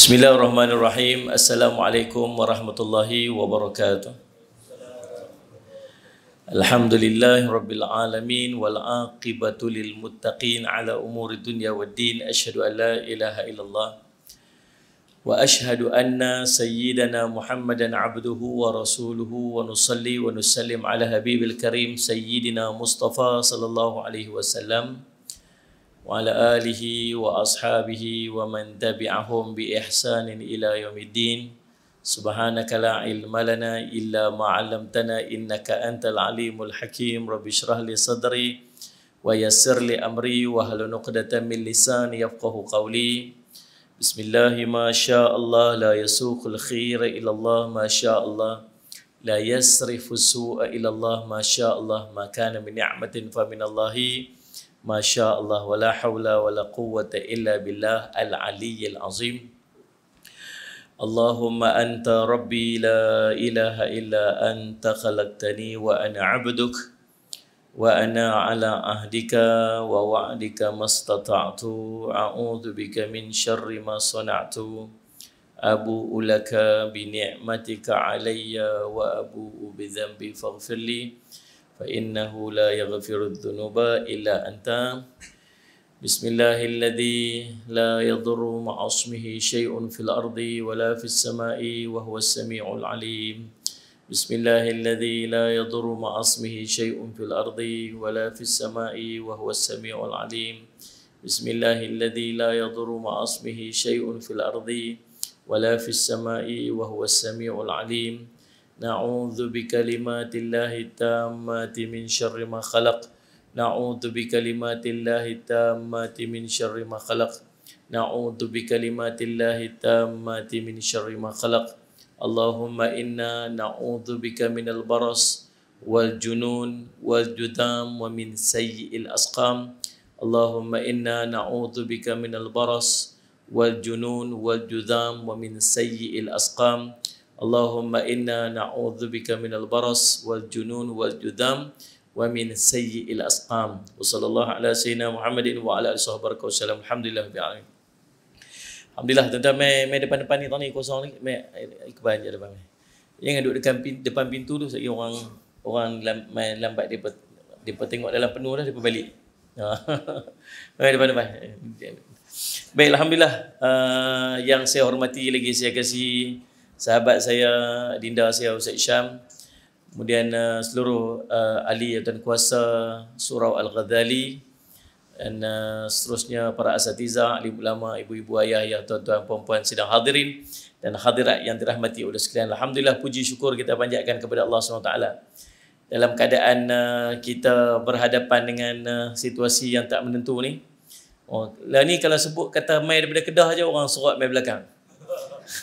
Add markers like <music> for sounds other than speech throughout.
Bismillahirrahmanirrahim. Assalamualaikum warahmatullahi wabarakatuh. Alhamdulillah rabbil alamin wal aqibatu lil muttaqin ala umuri dunya wad din. Ashhadu an la ilaha illallah wa ashhadu anna sayyidana Muhammadan abduhu wa rasuluhu wa nusalli wa nusallim ala habibil karim sayyidina Mustafa sallallahu alaihi wasallam. وعلى آله وأصحابه ومن تبعهم بإحسان إلى يوم الدين سبحانك لا علم لنا إلا ما علمتنا إنك أنت العليم الحكيم رب اشرح لي صدري ويسر لي أمري وهل نقدة من لساني يفقه قولي بسم الله ما شاء الله لا يسوق الخير إلى الله ما شاء الله لا يصرف السوء إلى الله ما شاء الله ما كان من نعمة فمن الله Masya Allah wa la hawla wa la quwwata illa billah al-aliyyil azim Allahumma anta rabbi la ilaha illa anta khalaqtani wa ana abduk wa ana ala ahdika wa wa'dika mastata'tu a'udhu bika min sharri ma sana'tu abu ulaka bi ni'matika alayya wa abu bi dhanbi faghfirli فإنه لا يغفر الذنوب إلا أنت بسم الله الذي لا يضر مع اسمه شيء في الأرض ولا في السماء وهو السميع العليم بسم الله الذي لا يضر مع اسمه شيء في الأرض ولا في السماء وهو السميع العليم بسم الله الذي لا يضر مع اسمه شيء في الأرض ولا في السماء وهو السميع العليم نعوذ بكلمات الله التامة من شر ما خلق نعوذ بكلمات الله التامة من شر ما خلق نعوذ بكلمات الله التامة من شر ما خلق اللهم إنا نعوذ بك من البرص والجنون والجذام ومن سيء الأسقام اللهم إنا نعوذ بك من البرص والجنون والجذام ومن سيء الأسقام اللهم إنا اللهم إنا نعوذ بك من البرص والجنون wal ومن سيء الأسقام وصلى الله على سيدنا محمد وعلى آله وصحبه وسلم الحمد لله رب العالمين Alhamdulillah tuan-tuan mai depan depan ni tadi kosong ni mai eh, ikban je depan ni? Yang duduk depan pintu tu saya orang orang mai lambat depa tengok dalam penuh dah depa balik. Ha. <laughs> mai depan depan. Eh, baik alhamdulillah ah, yang saya hormati lagi saya kasih sahabat saya dinda saya Ustaz Syam kemudian uh, seluruh uh, ahli dan kuasa surau al-Ghazali dan uh, seterusnya para asatiza ahli ulama ibu-ibu ayah ya tuan-tuan puan-puan sidang hadirin dan hadirat yang dirahmati oleh sekalian alhamdulillah puji syukur kita panjatkan kepada Allah SWT dalam keadaan uh, kita berhadapan dengan uh, situasi yang tak menentu ni oh, lah ni kalau sebut kata mai daripada kedah aja orang sorot mai belakang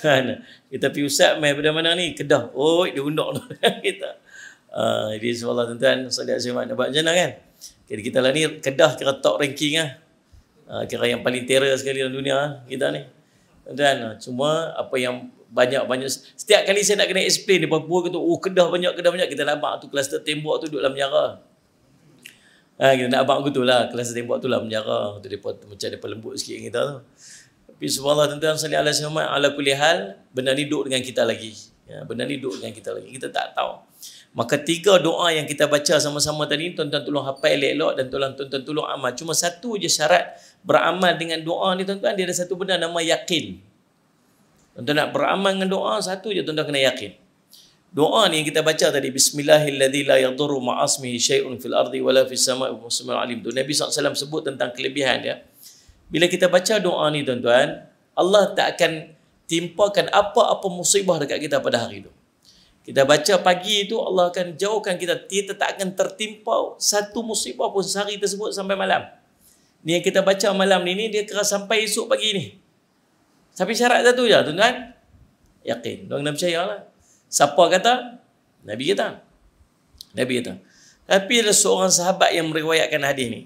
Kan? kita pi ustaz mai pada mana ni kedah oi oh, dia undang tu <laughs> kita ah uh, jadi soalan tuan-tuan solat jumaat dapat jana kan jadi kita lah ni kedah kira top ranking ah, ah kira yang paling terer sekali dalam dunia ah, kita ni dan ah, cuma apa yang banyak-banyak setiap kali saya nak kena explain di Papua kata oh kedah banyak kedah banyak kita nampak tu kluster tembok tu duduk dalam penjara Ha, kita nak abang aku tu lah, kelas tembok tu lah penjara. Tu depa macam depa lembut sikit kita tu. Tapi subhanallah tuan-tuan salih ala sahamat ala kulihal benda ni duduk dengan kita lagi. Ya, benda ni duduk dengan kita lagi. Kita tak tahu. Maka tiga doa yang kita baca sama-sama tadi tuan-tuan tolong hafal elok-elok dan tolong tuan-tuan tolong amal. Cuma satu je syarat beramal dengan doa ni tuan-tuan dia ada satu benda nama yakin. Tuan-tuan nak beramal dengan doa satu je tuan-tuan kena yakin. Doa ni yang kita baca tadi bismillahilladzi la yadurru ma'asmihi syai'un fil ardi wala fis sama'i wa huwa alim. Tu Nabi SAW sebut tentang kelebihan dia. Ya? Bila kita baca doa ni tuan-tuan, Allah tak akan timpakan apa-apa musibah dekat kita pada hari itu. Kita baca pagi itu Allah akan jauhkan kita, kita tak akan tertimpa satu musibah pun sehari tersebut sampai malam. Ni yang kita baca malam ni, ni dia kira sampai esok pagi ni. Tapi syarat satu je tuan-tuan. Yakin. Tuan kena percaya lah. Siapa kata? Nabi kata. Nabi kata. Tapi ada seorang sahabat yang meriwayatkan hadis ni.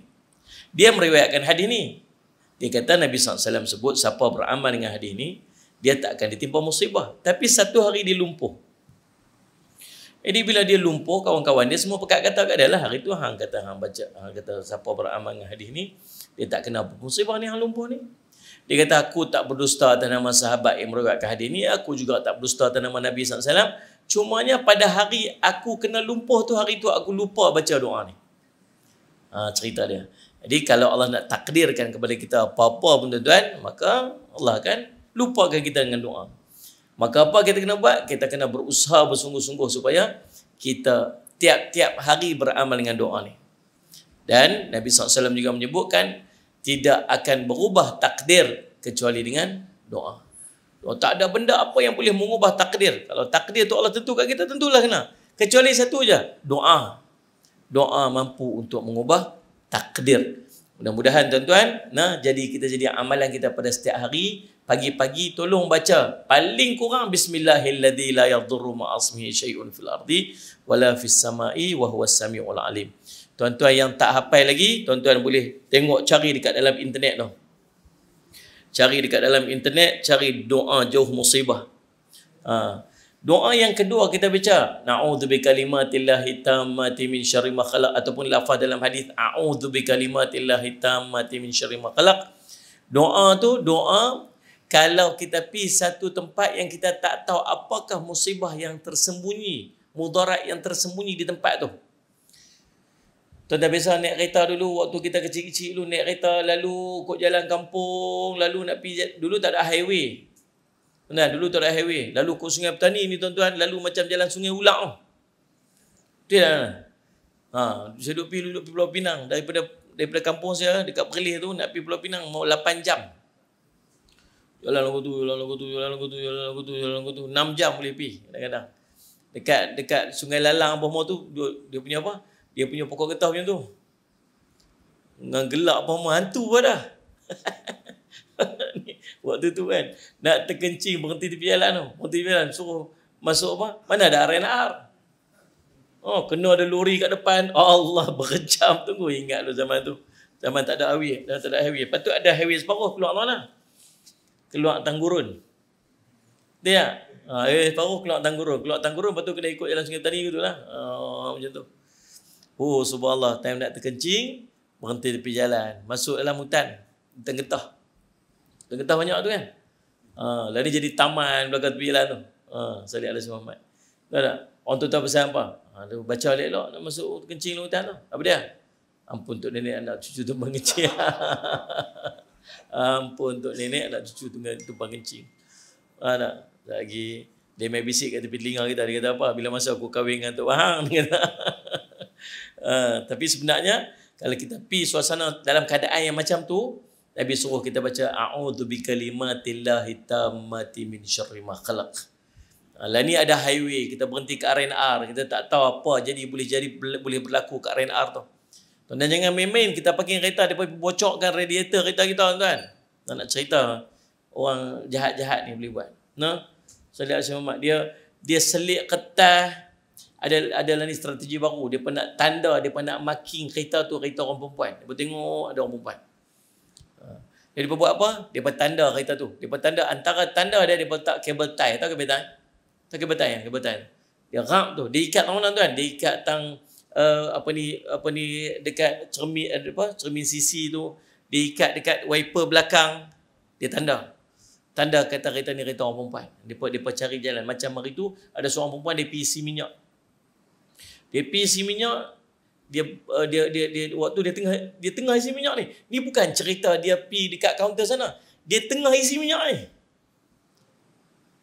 Dia meriwayatkan hadis ni. Dia kata Nabi SAW sebut siapa beramal dengan hadis ni, dia tak akan ditimpa musibah. Tapi satu hari dia lumpuh. Jadi bila dia lumpuh, kawan-kawan dia semua pekat kata kat dia lah. Hari tu Hang kata, Hang baca, Hang kata siapa beramal dengan hadis ni, dia tak kena musibah ni Hang lumpuh ni. Dia kata, aku tak berdusta atas nama sahabat yang ke hadis ni. Aku juga tak berdusta atas nama Nabi SAW. Cumanya pada hari aku kena lumpuh tu, hari tu aku lupa baca doa ni. Ha, cerita dia. Jadi kalau Allah nak takdirkan kepada kita apa-apa pun tuan-tuan, maka Allah akan lupakan kita dengan doa. Maka apa kita kena buat? Kita kena berusaha bersungguh-sungguh supaya kita tiap-tiap hari beramal dengan doa ni. Dan Nabi SAW juga menyebutkan, tidak akan berubah takdir kecuali dengan doa. Oh, tak ada benda apa yang boleh mengubah takdir. Kalau takdir tu Allah tentukan kita, tentulah kena. Kecuali satu je, doa. Doa mampu untuk mengubah takdir. Mudah-mudahan tuan-tuan, nah jadi kita jadi amalan kita pada setiap hari, pagi-pagi tolong baca paling kurang bismillahilladzi la yadhurru ma asmihi syai'un fil ardi wala fis sama'i wa huwa samiul alim. Tuan-tuan yang tak hafal lagi, tuan-tuan boleh tengok cari dekat dalam internet tu. Cari dekat dalam internet, cari doa jauh musibah. Ha. Doa yang kedua kita baca, na'udzu bikalimatillahit tammati min syarri ma khalaq ataupun lafaz dalam hadis a'udzu bikalimatillahit tammati min syarri ma khalaq. Doa tu doa kalau kita pi satu tempat yang kita tak tahu apakah musibah yang tersembunyi, mudarat yang tersembunyi di tempat tu. Tuan-tuan biasa naik kereta dulu waktu kita kecil-kecil dulu naik kereta lalu kok jalan kampung lalu nak pi dulu tak ada highway Nah dulu tak ada highway. Lalu ke sungai petani ni tuan-tuan. Lalu macam jalan sungai ulak tu. Betul tak? Ha, saya duduk pergi, duduk pergi Pulau Pinang. Daripada daripada kampung saya dekat Perlis tu nak pergi Pulau Pinang. Mau 8 jam. Jalan lagu tu, jalan lagu tu, jalan lagu tu, jalan lagu tu, jalan lagu tu. 6 jam boleh pergi kadang-kadang. Dekat dekat sungai Lalang apa tu. Dia, punya apa? Dia punya pokok getah macam tu. Dengan gelap apa-apa. Hantu pun dah. <laughs> waktu tu kan nak terkencing berhenti di jalan tu berhenti di jalan suruh masuk apa mana ada R&R oh kena ada lori kat depan oh, Allah <laughs> berjam tunggu ingat lu zaman tu zaman tak ada awi, dah tak ada highway patut ada highway separuh keluar mana keluar tanggurun dia ya? ha, highway separuh keluar tanggurun keluar tanggurun patut kena ikut jalan sungai tadi gitulah lah oh, macam tu oh subhanallah time nak terkencing berhenti tepi jalan masuk dalam hutan hutan getah dan getah banyak tu kan. Ha, lari jadi taman belakang tepi jalan tu. Ha, Salih Alas Muhammad. Tahu tak? Orang tu tahu pasal apa? Ha, dia baca elok nak masuk kencing dalam hutan tu. Apa dia? Ampun untuk nenek anak cucu tu mengecil. <laughs> Ampun untuk nenek anak cucu tu tumpang kencing. Ha, tak? lagi. Dia main bisik kat tepi telinga kita. Dia kata apa? Bila masa aku kahwin dengan Tok Wahang. <laughs> Dia kata. ha, tapi sebenarnya, kalau kita pergi suasana dalam keadaan yang macam tu, Nabi suruh kita baca a'udzu bikalimatillahit tammati min syarri ma khalaq. Ah, lah ni ada highway, kita berhenti ke Ren kita tak tahu apa jadi boleh jadi boleh berlaku ke Ren tu. Tuan-tuan jangan main-main kita pakai kereta depa bocokkan radiator kereta kita tuan. Nak nak cerita orang jahat-jahat ni boleh buat. Nah. So dia Muhammad dia dia selit ketah ada ada lah ni strategi baru dia nak tanda dia nak marking kereta tu kereta orang perempuan. Dia tengok ada orang perempuan. Dia buat apa? Dia tanda kereta tu. Dia tanda antara tanda dia, dia letak kabel tie. Tahu kabel tie? Tahu kabel tie? Ya? Kabel tie. Dia rap tu. Dia ikat tangan tuan tuan. Dia ikat tang, uh, apa ni, apa ni, dekat cermin, eh, apa, cermin sisi tu. Dia ikat dekat wiper belakang. Dia tanda. Tanda kata kereta ni kereta orang perempuan. Dia, buat dia cari jalan. Macam hari tu, ada seorang perempuan, dia pergi isi minyak. Dia pergi isi minyak, dia, uh, dia dia dia waktu dia tengah dia tengah isi minyak ni. Ni bukan cerita dia pi dekat kaunter sana. Dia tengah isi minyak ni.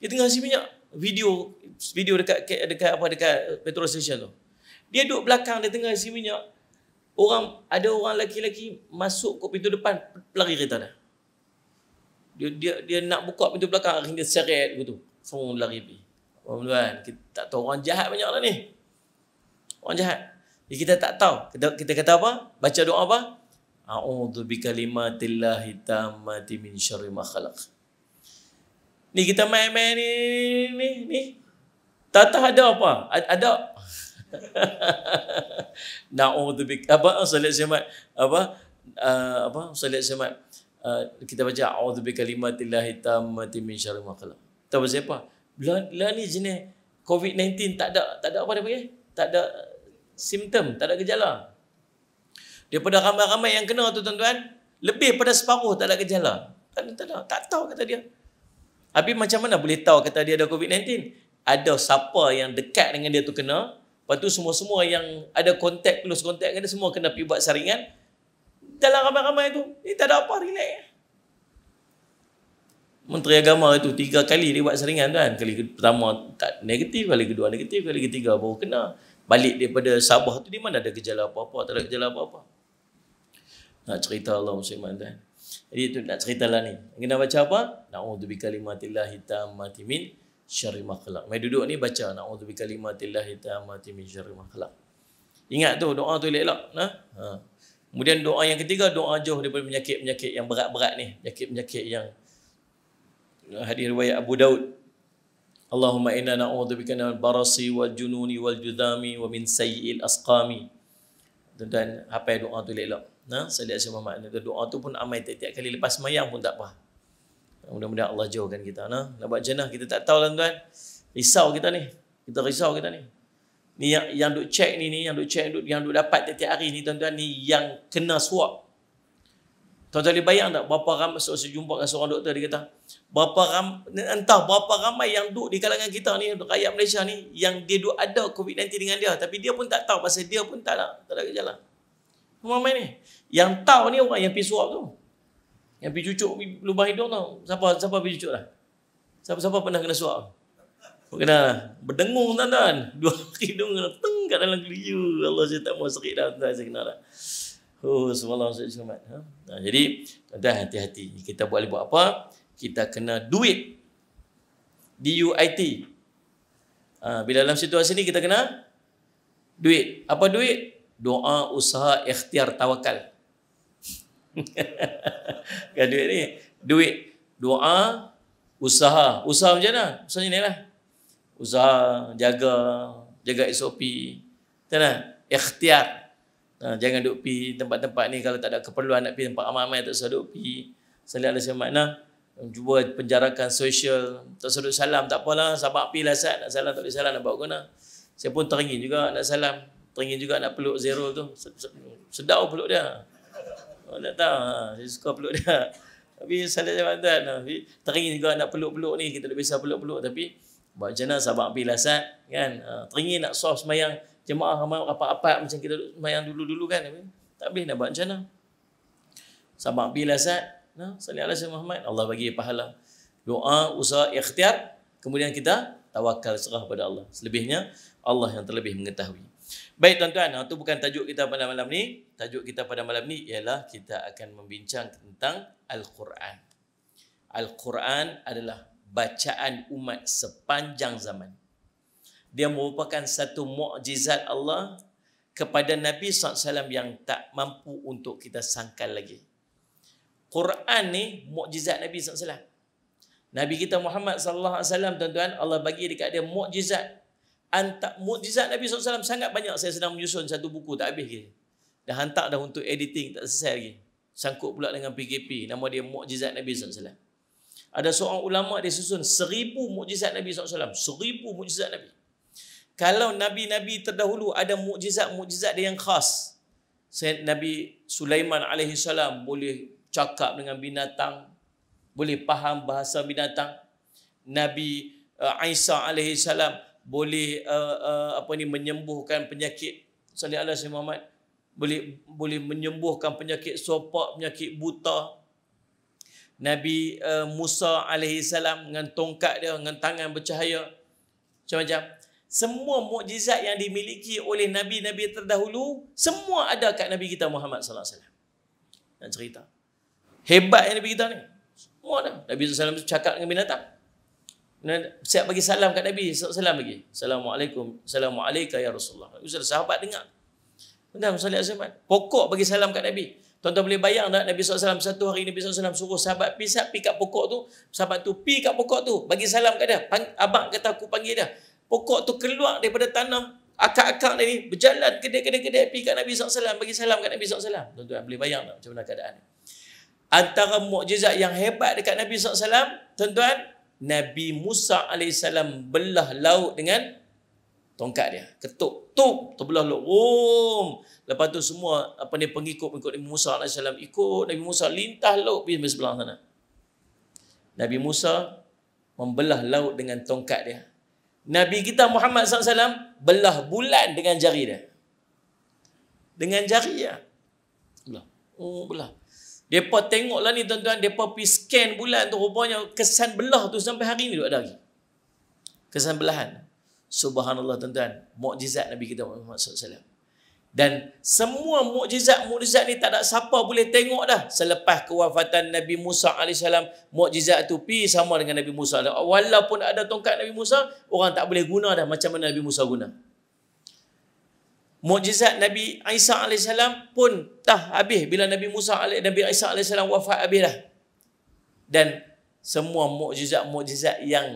Dia tengah isi minyak. Video video dekat dekat apa dekat uh, petrol station tu. Dia duduk belakang dia tengah isi minyak. Orang ada orang laki-laki masuk ke pintu depan pelari kereta dah. Dia dia dia nak buka pintu belakang akhirnya seret gitu. Fung lari pergi. Tuan-tuan, kita tak tahu orang jahat banyaklah ni. Orang jahat. Jadi ya, kita tak tahu. Kita, kita kata apa? Baca doa apa? A'udhu bi kalimatillahi tamati min syarri ma khalaq. Ni kita main-main ni, ni, ni, ni. Tak tahu ada apa? A- ada. <laughs> Na'udhu bi... Apa? Oh, Salat syamat. Apa? Uh, apa? Salat syamat. Uh, ah, kita baca A'udhu bi kalimatillahi tamati min syarri ma khalaq. Tahu siapa? Lah, lah ni jenis COVID-19 tak ada tak ada apa dia panggil? Tak ada simptom, tak ada gejala. Daripada ramai-ramai yang kena tu tuan-tuan, lebih pada separuh tak ada gejala. Tak ada, tak, ada. tak tahu kata dia. Habis macam mana boleh tahu kata dia ada COVID-19? Ada siapa yang dekat dengan dia tu kena, lepas tu semua-semua yang ada kontak, close kontak dengan dia, semua kena pergi buat saringan. Dalam ramai-ramai tu, ni tak ada apa, relax. Menteri Agama itu tiga kali dia buat seringan tuan. Kali pertama tak negatif, kali kedua negatif, kali ketiga baru kena balik daripada Sabah tu di mana ada gejala apa-apa tak ada gejala apa-apa nak cerita Allah Subhanahu tuan kan? jadi itu nak ceritalah ni kena baca apa naudzubikalimatillah hitamati min syarri ma khalaq mai duduk ni baca naudzubikalimatillah hitamati min syarri ma khalaq ingat tu doa tu elok-elok nah ha kemudian doa yang ketiga doa jauh daripada penyakit-penyakit yang berat-berat ni penyakit-penyakit yang hadis riwayat Abu Daud اللهم إنا نعوذ بك من البرص والجنون والجذام ومن سيء الأسقام dan apa yang doa tu lelak. Nah, ha? saya lihat semua makna tu doa tu pun amai tiap-tiap kali lepas sembahyang pun tak apa. Mudah-mudahan Allah jauhkan kita. Nah, ha? nak buat jenah kita tak tahu lah tuan. Risau kita ni. Kita risau kita ni. Ni yang, yang duk check ni ni, yang duk check yang duk, dapat tiap-tiap hari ni tuan-tuan ni yang kena swap. Tuan boleh bayang tak berapa ramai saya jumpa dengan seorang doktor dia kata berapa ramai entah berapa ramai yang duduk di kalangan kita ni rakyat Malaysia ni yang dia duduk ada COVID-19 dengan dia tapi dia pun tak tahu pasal dia pun tak nak tak ada gejala. Ramai ni. Yang tahu ni orang yang pergi suap tu. Yang pergi cucuk lubang hidung tu. Siapa siapa pergi cucuk lah? Siapa siapa pernah kena suap? Kena lah. Berdengung tuan-tuan. Dua <laughs> hidung kena teng kat dalam geliu. Allah saya tak mau sakit dah tuan-tuan saya kena lah. Oh, selamat. Ha? Nah, ha, jadi, dah hati-hati. Kita boleh buat apa? Kita kena duit. D-U-I-T. Ha, bila dalam situasi ni kita kena duit. Apa duit? Doa, usaha, ikhtiar, tawakal. <laughs> Kan duit ni? Duit. Doa, usaha. Usaha macam mana? Usaha ni lah. Usaha, jaga, jaga SOP. Tak nak? Ikhtiar. Ikhtiar Ha, jangan duk pi tempat-tempat ni kalau tak ada keperluan nak pi tempat amal-amal tak usah duk pi. Selain ada semakna cuba um, penjarakan sosial, tak usah salam tak apalah, sabar pi lah sat, nak salam tak boleh salam nak bawa guna. Saya pun teringin juga nak salam, teringin juga nak peluk zero tu. Sedap peluk dia. Oh, tak tahu, ha, saya suka peluk dia. Tapi salam jawab tuan, teringin juga nak peluk-peluk ni, kita tak bisa peluk-peluk tapi buat macam mana sabar pi lah kan. Ha, teringin nak soft semayang, jemaah ramai rapat-rapat macam kita semayang dulu-dulu kan tapi tak boleh nak buat macam mana sama bila sat nah sallallahu alaihi Muhammad Allah bagi pahala doa usaha ikhtiar kemudian kita tawakal serah pada Allah selebihnya Allah yang terlebih mengetahui baik tuan-tuan itu bukan tajuk kita pada malam ni tajuk kita pada malam ni ialah kita akan membincang tentang al-Quran al-Quran adalah bacaan umat sepanjang zaman dia merupakan satu mukjizat Allah kepada Nabi SAW yang tak mampu untuk kita sangkal lagi. Quran ni mukjizat Nabi SAW. Nabi kita Muhammad SAW alaihi tuan-tuan Allah bagi dekat dia mukjizat. Antak mukjizat Nabi SAW sangat banyak saya sedang menyusun satu buku tak habis lagi. Dah hantar dah untuk editing tak selesai lagi. Sangkut pula dengan PKP nama dia mukjizat Nabi SAW. Ada seorang ulama dia susun seribu mukjizat Nabi SAW. Seribu mukjizat Nabi kalau nabi-nabi terdahulu ada mukjizat-mukjizat dia yang khas. Said Nabi Sulaiman alaihi boleh cakap dengan binatang, boleh faham bahasa binatang. Nabi uh, Isa alaihi boleh uh, uh, apa ni menyembuhkan penyakit Sallallahu alaihi wasallam Muhammad boleh boleh menyembuhkan penyakit sopak, penyakit buta. Nabi uh, Musa alaihi salam dengan tongkat dia dengan tangan bercahaya macam-macam semua mukjizat yang dimiliki oleh nabi-nabi terdahulu semua ada kat nabi kita Muhammad sallallahu alaihi wasallam. Dan cerita. Hebat yang nabi kita ni. Semua ada. Nabi sallallahu alaihi wasallam cakap dengan binatang. Siap bagi salam kat nabi sallallahu alaihi wasallam lagi. Assalamualaikum. Assalamualaikum ya Rasulullah. Ustaz sahabat dengar. Benar sallallahu alaihi Pokok bagi salam kat nabi. Tuan-tuan boleh bayang tak Nabi SAW satu hari Nabi SAW suruh sahabat pisat pi kat pokok tu. Sahabat tu pi kat pokok tu. Bagi salam kat dia. abang kata aku panggil dia pokok tu keluar daripada tanam akak-akak ni berjalan kedai-kedai-kedai pergi kat Nabi SAW bagi salam kat Nabi SAW tuan-tuan boleh bayang tak macam mana keadaan ni antara mukjizat yang hebat dekat Nabi SAW tuan-tuan Nabi Musa AS belah laut dengan tongkat dia ketuk tuk terbelah laut oh. lepas tu semua apa ni pengikut pengikut Nabi Musa AS ikut Nabi Musa lintah laut pergi sebelah sana Nabi Musa membelah laut dengan tongkat dia Nabi kita Muhammad SAW belah bulan dengan jari dia. Dengan jari dia. Belah. Oh, belah. Mereka tengoklah ni tuan-tuan, mereka pergi scan bulan tu, rupanya kesan belah tu sampai hari ni duduk lagi. Kesan belahan. Subhanallah tuan-tuan, mukjizat Nabi kita Muhammad SAW. Dan semua mukjizat-mukjizat ni tak ada siapa boleh tengok dah. Selepas kewafatan Nabi Musa AS, mukjizat tu pi sama dengan Nabi Musa. Walaupun ada tongkat Nabi Musa, orang tak boleh guna dah macam mana Nabi Musa guna. Mukjizat Nabi Isa AS pun dah habis bila Nabi Musa Nabi Isa AS wafat habis dah. Dan semua mukjizat-mukjizat yang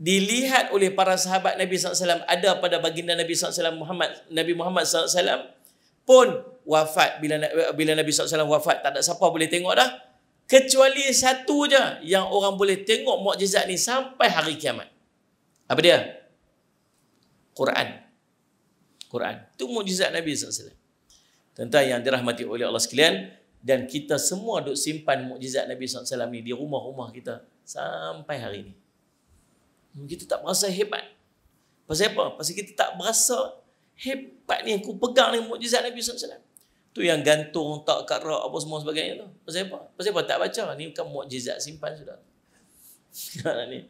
dilihat oleh para sahabat Nabi SAW ada pada baginda Nabi SAW Muhammad Nabi Muhammad SAW pun wafat bila bila Nabi SAW wafat tak ada siapa boleh tengok dah kecuali satu je yang orang boleh tengok mukjizat ni sampai hari kiamat apa dia Quran Quran tu mukjizat Nabi SAW tentang yang dirahmati oleh Allah sekalian dan kita semua duk simpan mukjizat Nabi SAW ni di rumah-rumah kita sampai hari ini. Kita tak berasa hebat. Pasal apa? Pasal kita tak berasa hebat ni aku pegang ni mukjizat Nabi SAW. Tu yang gantung tak kat rak apa semua sebagainya tu. Pasal apa? Pasal apa? Tak baca. Ni bukan mukjizat simpan sudah. Sekarang <laughs> ni.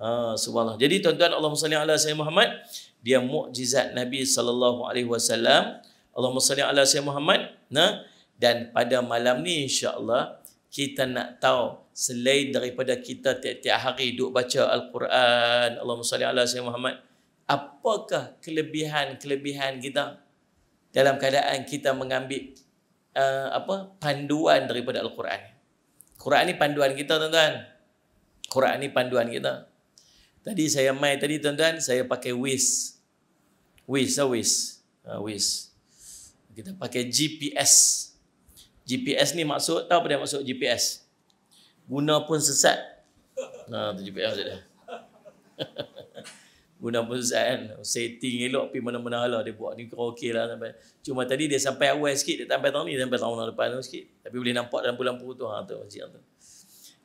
Ha, subhanallah. Jadi tuan-tuan Allah SWT ala Sayyid Muhammad. Dia mukjizat Nabi SAW. Allah SWT ala Sayyid Muhammad. Nah, dan pada malam ni insyaAllah kita nak tahu selain daripada kita tiap-tiap hari duk baca al-Quran Allahumma salli ala sayyidina Muhammad apakah kelebihan-kelebihan kita dalam keadaan kita mengambil uh, apa panduan daripada al-Quran Quran ni panduan kita tuan-tuan Quran ni panduan kita tadi saya mai tadi tuan-tuan saya pakai Waze Waze lah Waze uh, Waze kita pakai GPS GPS ni maksud tahu apa dia maksud GPS guna pun sesat. nah tu je PM dia. <laughs> guna pun sesat kan. Setting elok pergi mana-mana lah dia buat ni karaoke lah sampai. Cuma tadi dia sampai awal sikit dia sampai tahun ni sampai tahun depan tu sikit. Tapi boleh nampak dalam lampu tu ha tu macam tu.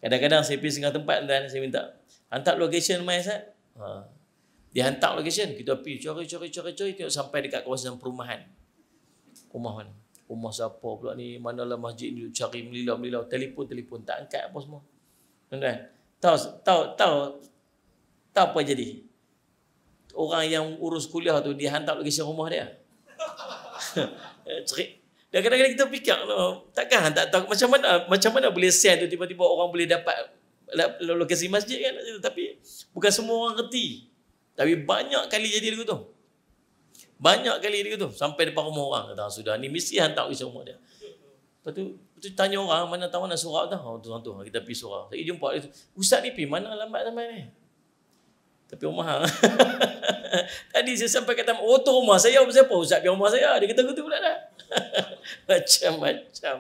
Kadang-kadang saya pergi setengah tempat dan saya minta hantar location mai sat. Ha. Dia hantar location kita pergi cari-cari cari-cari tengok sampai dekat kawasan perumahan. Rumah mana? rumah siapa pula ni manalah masjid ni cari melilau-melilau telefon-telefon tak angkat apa semua tuan-tuan tahu tahu tahu tahu apa jadi orang yang urus kuliah tu dia hantar lagi rumah dia <laughs> cerik dan kadang-kadang kita fikir takkan tak tahu macam mana macam mana boleh send tu tiba-tiba orang boleh dapat lokasi masjid kan tapi bukan semua orang reti tapi banyak kali jadi begitu tu banyak kali dia tu sampai depan rumah orang. Kata, sudah ni mesti tak pergi rumah dia. Lepas tu, tu tanya orang, mana tahu nak surat dah. Oh, tuan tu, kita pergi surat. Saya jumpa dia tu, Ustaz ni pergi, mana lambat sampai ni? Tapi rumah. <laughs> Tadi saya sampai kata, oh tu rumah saya, siapa Ustaz pergi rumah saya? Dia kata, kata pula dah. <laughs> Macam-macam.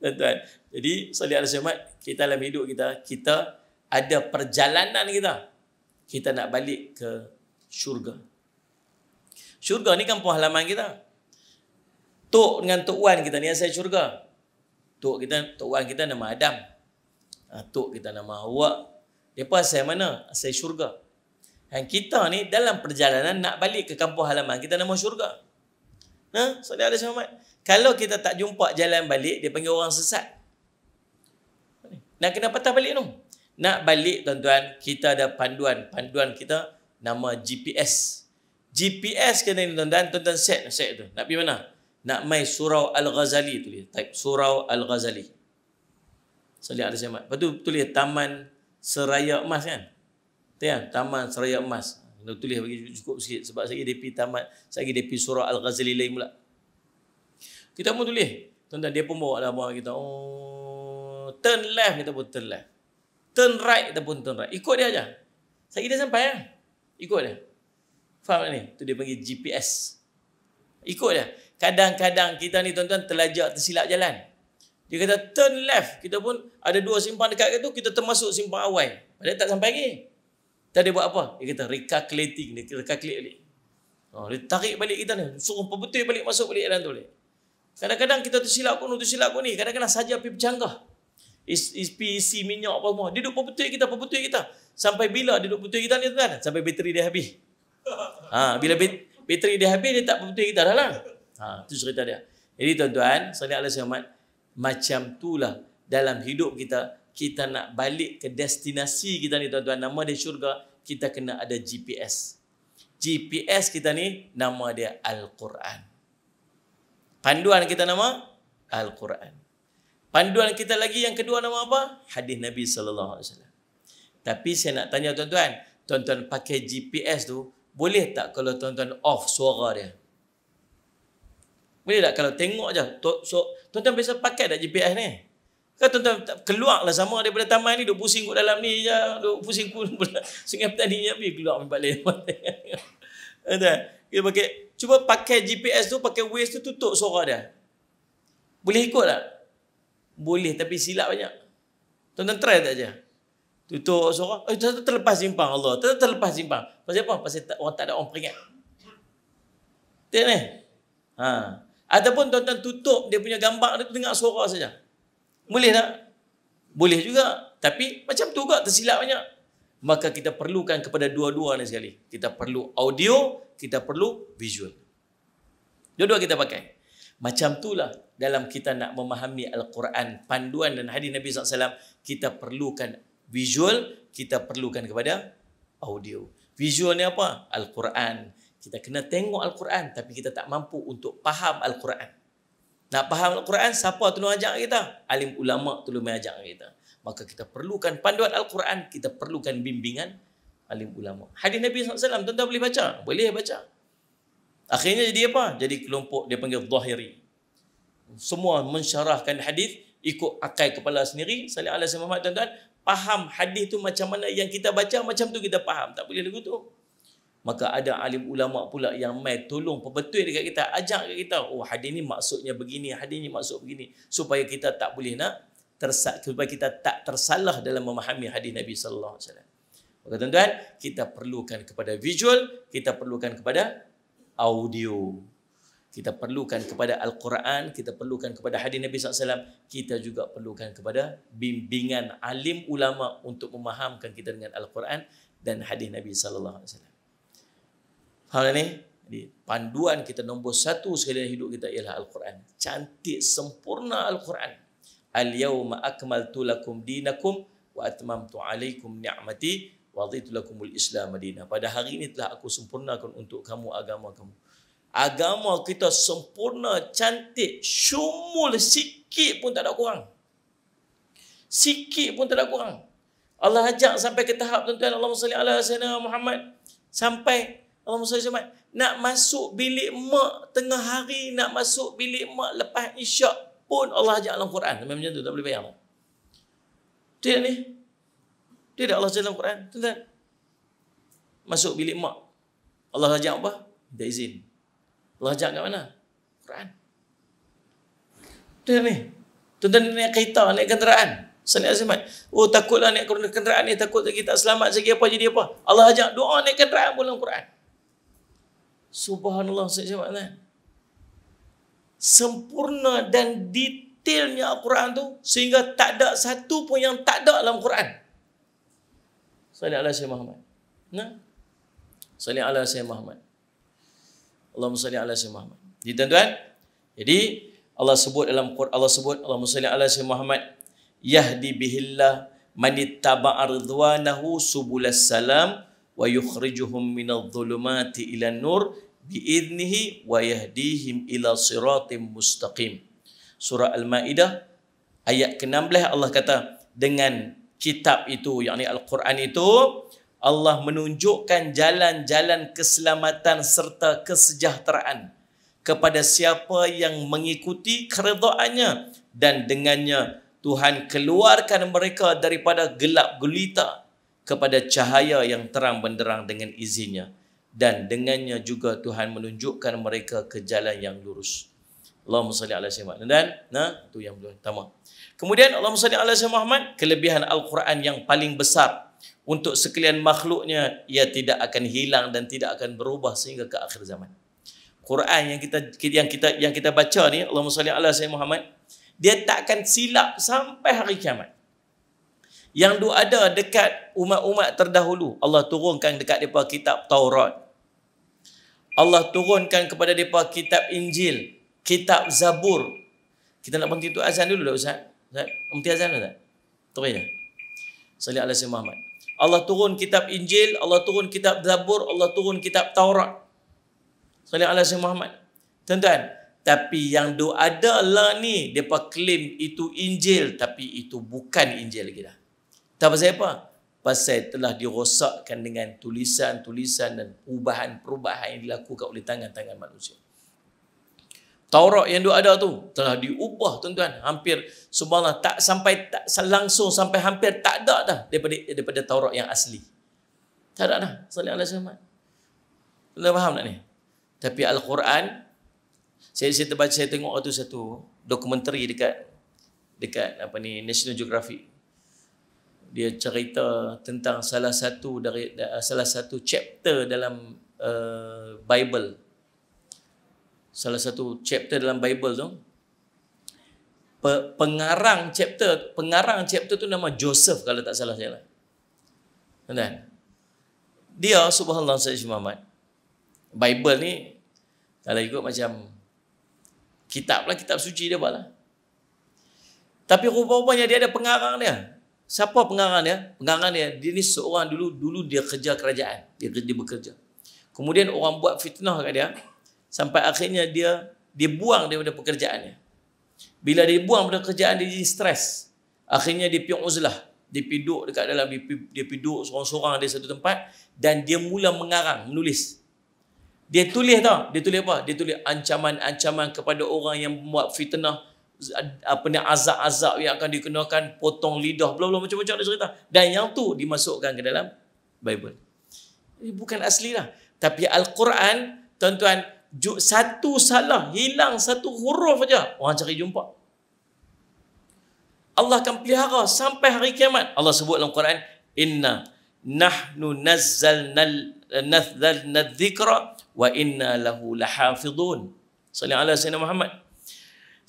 Tuan-tuan. Jadi, salih al kita dalam hidup kita, kita ada perjalanan kita. Kita nak balik ke syurga. Syurga ni kampung halaman kita. Tok dengan Tok Wan kita ni asal syurga. Tok kita, Tok Wan kita nama Adam. Ah, Tok kita nama Awak. Mereka asal mana? Asal syurga. Dan kita ni dalam perjalanan nak balik ke kampung halaman kita nama syurga. Nah, ha? so saudara ada Muhammad. Kalau kita tak jumpa jalan balik, dia panggil orang sesat. Nak kena patah balik tu. Nak balik tuan-tuan, kita ada panduan. Panduan kita nama GPS. GPS. GPS kena ni tuan dan tuan-tuan set, set tu. Nak pergi mana? Nak mai surau Al-Ghazali tu dia. Type surau Al-Ghazali. Salih ada Syamad. Lepas tu tulis Taman Seraya Emas kan? Tengok, kan? Taman Seraya Emas. Kena tulis bagi cukup sikit sebab saya depi tamat, saya depi surau Al-Ghazali lain pula. Kita pun tulis. Tuan-tuan, dia pun bawa lah bawa kita. Oh, turn left, kita pun turn left. Turn right, kita pun turn right. Ikut dia aja. Saya dia sampai ya. Ikut dia. Faham ni? Tu dia panggil GPS. Ikut dia. Kadang-kadang kita ni tuan-tuan terlajak tersilap jalan. Dia kata turn left. Kita pun ada dua simpang dekat tu, kita termasuk simpang awal. Padahal tak sampai lagi. Tak dia buat apa? Dia kata recalculating. Dia recalculate balik. Oh, dia tarik balik kita ni. Suruh perbetul balik masuk balik jalan tu balik. Kadang-kadang kita tersilap kuno, tersilap kuno ni. Kadang-kadang saja api bercanggah. Is, PC e minyak apa semua. Dia duduk perbetul kita, perbetul kita. Sampai bila dia duduk perbetul kita ni tuan-tuan? Sampai bateri dia habis. <laughs> Ha, bila bit, bateri dia habis, dia tak putih kita dah lah. Ha, itu cerita dia. Jadi tuan-tuan, salih Allah SWT, macam itulah dalam hidup kita, kita nak balik ke destinasi kita ni tuan-tuan, nama dia syurga, kita kena ada GPS. GPS kita ni, nama dia Al-Quran. Panduan kita nama? Al-Quran. Panduan kita lagi yang kedua nama apa? Hadis Nabi sallallahu alaihi wasallam. Tapi saya nak tanya tuan-tuan, tuan-tuan pakai GPS tu boleh tak kalau tuan-tuan off suara dia? Boleh tak kalau tengok je? So, tuan-tuan biasa pakai tak GPS ni? Kan tuan-tuan keluarlah sama daripada taman ni, duk pusing kot dalam ni je, duk pusing kot <laughs> sungai petani ni, pergi keluar balik. balik. <laughs> tuan-tuan, kita pakai, cuba pakai GPS tu, pakai Waze tu, tutup suara dia. Boleh ikut tak? Boleh, tapi silap banyak. Tuan-tuan try tak je? Tutup seorang. Eh, tetap terlepas simpang Allah. Tetap terlepas simpang. Pasal apa? Pasal tak, orang tak ada orang peringat. Tengok ni. Ha. Ataupun tuan-tuan tutup dia punya gambar dia dengar suara saja. Boleh tak? Boleh juga. Tapi macam tu juga tersilap banyak. Maka kita perlukan kepada dua-dua ni sekali. Kita perlu audio, kita perlu visual. Dua-dua kita pakai. Macam itulah dalam kita nak memahami Al-Quran, panduan dan hadis Nabi SAW, kita perlukan Visual kita perlukan kepada audio. Visual ni apa? Al-Quran. Kita kena tengok Al-Quran tapi kita tak mampu untuk faham Al-Quran. Nak faham Al-Quran, siapa tolong ajak kita? Alim ulama tolong mengajak kita. Maka kita perlukan panduan Al-Quran, kita perlukan bimbingan alim ulama. Hadis Nabi SAW, tuan-tuan boleh baca? Boleh baca. Akhirnya jadi apa? Jadi kelompok dia panggil Zahiri. Semua mensyarahkan hadis ikut akai kepala sendiri. Salih ala SWT, faham hadis tu macam mana yang kita baca macam tu kita faham tak boleh lagu tu maka ada alim ulama pula yang mai tolong perbetul dekat kita ajak dekat kita oh hadis ni maksudnya begini hadis ni maksud begini supaya kita tak boleh nak tersak supaya kita tak tersalah dalam memahami hadis Nabi sallallahu alaihi wasallam maka tuan-tuan kita perlukan kepada visual kita perlukan kepada audio kita perlukan kepada Al-Quran, kita perlukan kepada hadis Nabi SAW, kita juga perlukan kepada bimbingan alim ulama untuk memahamkan kita dengan Al-Quran dan hadis Nabi SAW. Faham tak ni? Jadi, panduan kita nombor satu sekalian hidup kita ialah Al-Quran. Cantik, sempurna Al-Quran. Al-yawma akmaltu lakum dinakum wa atmamtu alaikum ni'mati wa lakumul islam madina. Pada hari ini telah aku sempurnakan untuk kamu agama kamu agama kita sempurna, cantik, syumul sikit pun tak ada kurang. Sikit pun tak ada kurang. Allah ajak sampai ke tahap tuan-tuan Allah SWT Allah SWT Muhammad sampai Allah SWT Muhammad nak masuk bilik mak tengah hari nak masuk bilik mak lepas isyak pun Allah ajak dalam Quran Memang macam tu tak boleh bayang tidak ni tidak Allah ajak dalam Quran tuan-tuan masuk bilik mak Allah ajak apa? minta izin Allah ajak kat mana? Quran. Tuan ni. Tuan naik kereta, naik kenderaan. Sani Azimat. Oh takutlah naik kenderaan ni. Takut lagi tak selamat segi apa jadi apa. Allah ajak doa naik kenderaan pulang Quran. Subhanallah Sani Azimat eh? Sempurna dan detailnya Al-Quran tu. Sehingga tak ada satu pun yang tak ada dalam Quran. Sani Allah Sani Muhammad. Nah? Sani Allah Sani Allahumma salli ala sayyidina Muhammad. Jadi tuan-tuan, jadi Allah sebut dalam Quran Allah sebut Allahumma salli ala sayyidina Muhammad yahdi bihillah man ittaba'a ridwanahu subulas salam wa yukhrijuhum minadh dhulumati ila nur biidnihi wa yahdihim ila siratim mustaqim. Surah Al-Maidah ayat ke-16 Allah kata dengan kitab itu yakni Al-Quran itu Allah menunjukkan jalan-jalan keselamatan serta kesejahteraan kepada siapa yang mengikuti keredoannya dan dengannya Tuhan keluarkan mereka daripada gelap gulita kepada cahaya yang terang benderang dengan izinnya dan dengannya juga Tuhan menunjukkan mereka ke jalan yang lurus. Allahumma salli ala sayyidina Muhammad. Dan nah itu yang pertama. Kemudian Allahumma salli ala sayyidina Muhammad, kelebihan Al-Quran yang paling besar untuk sekalian makhluknya ia tidak akan hilang dan tidak akan berubah sehingga ke akhir zaman. Quran yang kita yang kita yang kita baca ni Allahumma salli ala sayyidina Muhammad dia tak akan silap sampai hari kiamat. Yang dulu ada dekat umat-umat terdahulu Allah turunkan dekat depa kitab Taurat. Allah turunkan kepada depa kitab Injil, kitab Zabur. Kita nak berhenti tu azan dulu dah ustaz. Ustaz, berhenti azan dah. Terus ya. Salli ala sayyidina Muhammad. Allah turun kitab Injil, Allah turun kitab Zabur, Allah turun kitab Taurat. Salih Allah S. Muhammad. Tuan-tuan, tapi yang doa ada lah ni, mereka claim itu Injil, tapi itu bukan Injil lagi dah. Tak pasal apa? Pasal telah dirosakkan dengan tulisan-tulisan dan perubahan-perubahan yang dilakukan oleh tangan-tangan manusia. Taurat yang dia ada tu telah diubah tuan-tuan hampir semalam tak sampai tak langsung sampai hampir tak ada dah daripada daripada Taurat yang asli. Tak ada dah Sallallahu alaihi wasallam. Tuan faham tak ni? Tapi Al-Quran saya saya terbaca saya tengok waktu satu dokumentari dekat dekat apa ni National Geographic. Dia cerita tentang salah satu dari salah satu chapter dalam uh, Bible salah satu chapter dalam Bible tu. Pe- pengarang chapter, pengarang chapter tu nama Joseph kalau tak salah saya lah. Tuan-tuan. Dia subhanallah Ustaz Muhammad. Bible ni kalau ikut macam kitab lah, kitab suci dia buat lah. Tapi rupa-rupanya dia ada pengarang dia. Siapa pengarang dia? Pengarang dia, dia ni seorang dulu dulu dia kerja kerajaan. Dia, dia bekerja. Kemudian orang buat fitnah kat dia sampai akhirnya dia dibuang daripada pekerjaannya. Bila dia buang daripada kerjaan dia jadi stres. Akhirnya dia pi uzlah, dia pi duduk dekat dalam dia pi, dia pi duduk seorang-seorang di satu tempat dan dia mula mengarang, menulis. Dia tulis tau, dia tulis apa? Dia tulis ancaman-ancaman kepada orang yang buat fitnah apa ni azab-azab yang akan dikenakan potong lidah bla bla macam-macam dia cerita dan yang tu dimasukkan ke dalam Bible. Ini bukan asli lah. Tapi Al-Quran, tuan-tuan, satu salah hilang satu huruf aja orang cari jumpa Allah akan pelihara sampai hari kiamat Allah sebut dalam Quran inna nahnu nazzalnal nazzalna dzikra wa inna lahu lahafidun Sallallahu alaihi wasallam Muhammad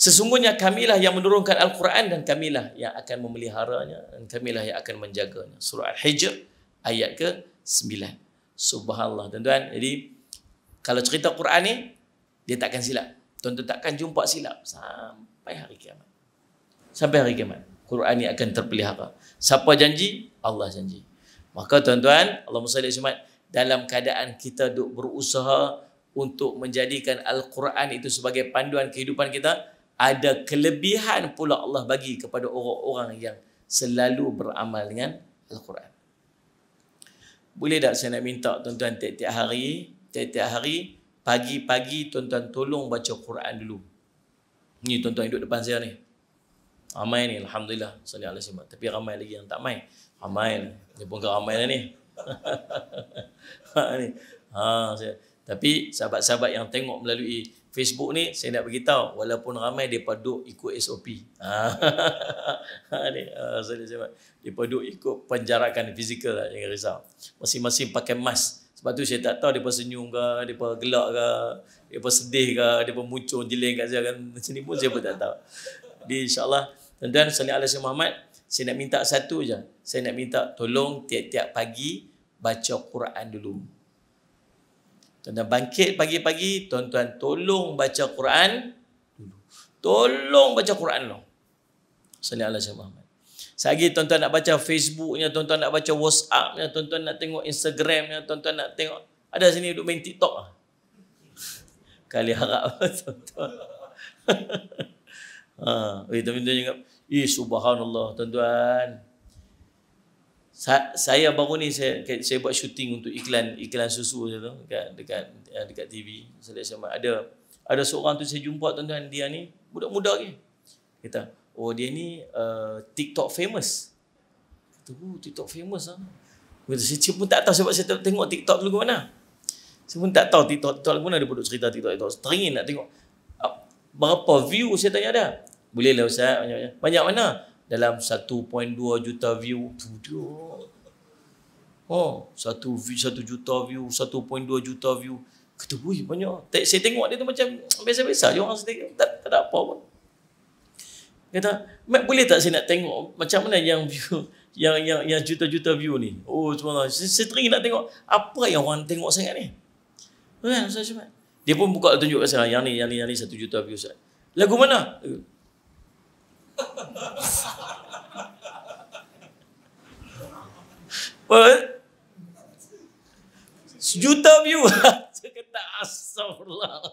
Sesungguhnya kamilah yang menurunkan Al-Quran dan kamilah yang akan memeliharanya dan kamilah yang akan menjaganya. Surah Al-Hijr ayat ke-9. Subhanallah. Tuan-tuan, jadi -tuan, kalau cerita Quran ni dia takkan silap. tuan takkan jumpa silap sampai hari kiamat. Sampai hari kiamat. Quran ni akan terpelihara. Siapa janji? Allah janji. Maka tuan-tuan, Allah Subhanahu dalam keadaan kita duk berusaha untuk menjadikan Al-Quran itu sebagai panduan kehidupan kita, ada kelebihan pula Allah bagi kepada orang-orang yang selalu beramal dengan Al-Quran. Boleh tak saya nak minta tuan-tuan tiap-tiap hari Setiap hari pagi-pagi tuan-tuan tolong baca Quran dulu. Ni tuan-tuan duduk depan saya ni. Ramai ni alhamdulillah sallallahu alaihi wasallam. Tapi ramai lagi yang tak mai. Ramai. Dia pun ramai lah ni. <laughs> Ha, ni. Ha saya. Tapi sahabat-sahabat yang tengok melalui Facebook ni saya nak beritahu walaupun ramai depa duk ikut SOP. Ha, <laughs> ha ni ha, sallallahu alaihi wasallam. Depa duk ikut penjarakan fizikal lah, jangan risau. Masing-masing pakai mask sebab tu saya tak tahu dia senyum ke, dia gelak ke, dia sedih ke, dia muncul jeling kat saya kan. <laughs> Macam ni pun saya pun tak tahu. Jadi insyaAllah, tuan-tuan, salam Allah Muhammad, saya nak minta satu je. Saya nak minta tolong tiap-tiap pagi baca Quran dulu. Tuan-tuan bangkit pagi-pagi, tuan-tuan tolong baca Quran dulu. Tolong baca Quran dulu. Salam Allah Muhammad. Sehari tuan-tuan nak baca Facebooknya, tuan-tuan nak baca WhatsAppnya, tuan-tuan nak tengok Instagramnya, tuan-tuan nak tengok. Ada sini duduk main TikTok ah. Kali harap <laughs> tuan-tuan. ha, eh, tuan-tuan juga, eh subhanallah tuan-tuan. Sa- saya baru ni saya, saya buat syuting untuk iklan iklan susu tu dekat dekat eh, dekat TV. Saya ada ada seorang tu saya jumpa tuan-tuan dia ni budak muda lagi. Kita, Oh dia ni uh, TikTok famous. Tu uh, oh, TikTok famous ah. Kata, saya pun tak tahu sebab saya tengok TikTok dulu ke mana. Saya pun tak tahu TikTok TikTok mana ada bodoh cerita TikTok itu. Teringin nak tengok berapa view saya tanya dia. Boleh lah ustaz banyak-banyak. Banyak mana? Dalam 1.2 juta view. Oh, satu view satu juta view, 1.2 juta view. Kata, "Wih, banyak." Saya tengok dia tu macam biasa-biasa je orang Tak, tak ada apa pun kata Mac boleh tak saya nak tengok macam mana yang view <laughs> yang yang yang juta-juta view ni oh subhanallah saya, saya teringin nak tengok apa yang orang tengok sangat ni kan saya cuba dia pun buka tunjuk kat saya yang ni yang ni yang ni 1 juta view saya. lagu mana lagu. <laughs> Well, sejuta view <laughs> saya kata astagfirullah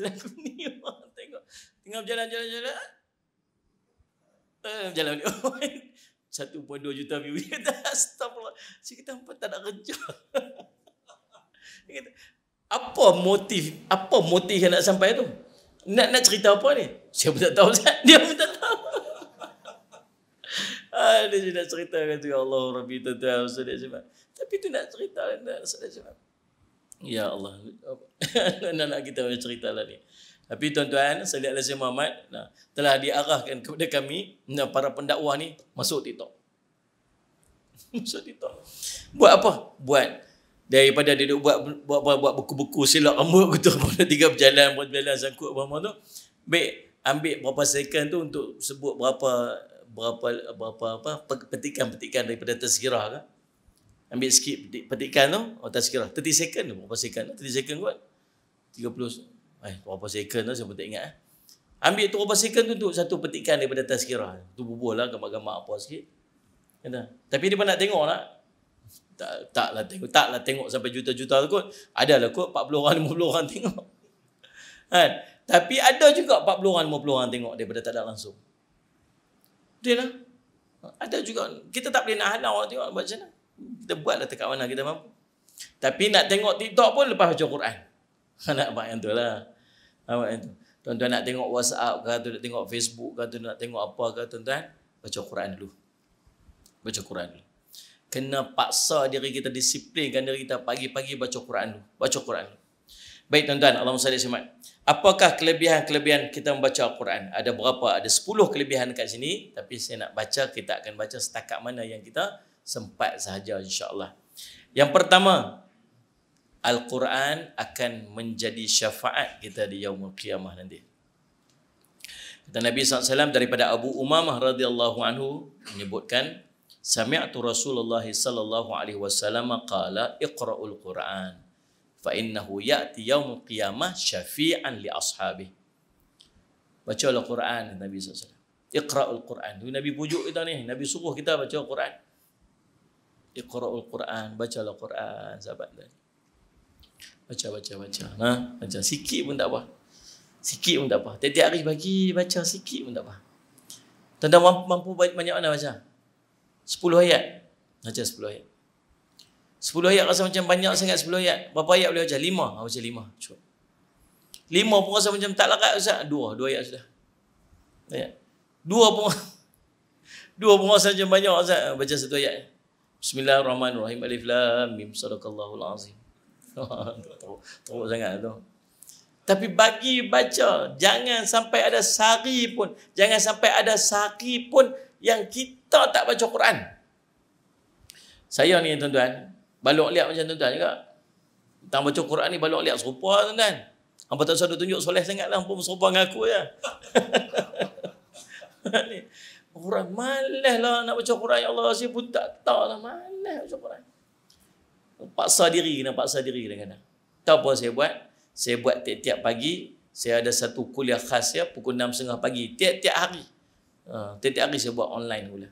lagu ni orang tengok tengok jalan-jalan-jalan Eh, jalan balik. <laughs> Oh, satu pun dua juta view. <laughs> Dia kata, astagfirullah. Saya kata, apa tak nak kerja? <laughs> kata, apa motif, apa motif yang nak sampai tu? Nak nak cerita apa ni? Saya pun tak tahu. Dia pun tak tahu. Ada ah, nak cerita kata ya Allah Rabbi tuan-tuan sedia Tapi tu nak cerita nak sedia Ya Allah. Anak-anak kita nak cerita lah ni. Tapi tuan-tuan, saya lihat Lazim Muhammad nah, telah diarahkan kepada kami, nah, para pendakwah ni masuk TikTok. <laughs> masuk TikTok. Buat apa? Buat. Daripada dia duduk buat buat buat, buat buku-buku silap rambut gitu <laughs> pada tiga berjalan buat berjalan sangkut apa tu. Baik, ambil berapa second tu untuk sebut berapa berapa berapa apa petikan-petikan daripada tazkirah ke? Ambil sikit petikan tu, oh, tazkirah. 30 second tu, berapa second? 30 second buat 30 second. Eh, apa second tu saya pun tak ingat. Eh. Ambil tu apa second tu untuk satu petikan daripada tazkirah. Tu bubuh lah, gambar-gambar apa sikit. Kata. Tapi dia pernah tengok lah. Tak, taklah tengok. Taklah tengok sampai juta-juta tu kot. lah kot 40 orang, 50 orang <laughs> tengok. Kan? Tapi ada juga 40 orang, 50 orang tengok daripada tak ada langsung. Dia lah. Ada juga. Kita tak boleh nak halang orang tengok buat macam mana. Kita buatlah dekat mana kita mampu. Tapi nak tengok TikTok pun lepas baca Quran. <laughs> Nak buat yang tu lah. Awak yang tu. Tuan-tuan nak tengok WhatsApp ke, tuan nak tengok Facebook ke, tuan nak tengok apa ke, tuan-tuan, baca Quran dulu. Baca Quran dulu. Kena paksa diri kita disiplinkan diri kita pagi-pagi baca Quran dulu. Baca Quran dulu. Baik tuan-tuan, Allah SWT simak. Apakah kelebihan-kelebihan kita membaca quran Ada berapa? Ada 10 kelebihan kat sini. Tapi saya nak baca, kita akan baca setakat mana yang kita sempat sahaja insyaAllah. Yang pertama, Al-Quran akan menjadi syafaat kita di yaumul qiyamah nanti. Kata Nabi SAW daripada Abu Umamah radhiyallahu anhu menyebutkan sami'tu Rasulullah sallallahu alaihi wasallam qala iqra'ul Quran fa innahu ya'ti yaumul qiyamah syafi'an li ashabi. Baca al lah Quran Nabi SAW Iqra'ul Quran. Nabi pujuk kita ni, Nabi suruh kita baca Quran. Iqra'ul Quran, baca al lah Quran sahabat. Nabi baca baca baca ha baca sikit pun tak apa sikit pun tak apa tiap-tiap hari bagi baca sikit pun tak apa tuan mampu, banyak mana baca 10 ayat baca 10 ayat 10 ayat rasa macam banyak sangat 10 ayat berapa ayat boleh baca 5 ha, baca 5 cukup 5 pun rasa macam tak larat ustaz 2 2 ayat sudah ayat 2 pun <laughs> Dua pun rasa macam banyak baca satu ayat. Bismillahirrahmanirrahim. Alif lam mim. Sadaqallahul azim. <laughs> teruk, teruk sangat tu. Tapi bagi baca, jangan sampai ada sari pun, jangan sampai ada sari pun yang kita tak baca Quran. Saya ni tuan-tuan, balok liat macam tuan-tuan juga. Tak baca Quran ni balok liat serupa tuan-tuan. Hampa tak usah tunjuk soleh sangat lah, pun serupa dengan aku je. <laughs> Orang malas lah nak baca Quran, ya Allah, saya pun tak tahu lah, malas baca Quran. Paksa diri kena paksa diri kena kena. Tahu apa saya buat? Saya buat tiap-tiap pagi, saya ada satu kuliah khas ya, pukul 6.30 pagi, tiap-tiap hari. Ha, tiap-tiap hari saya buat online pula.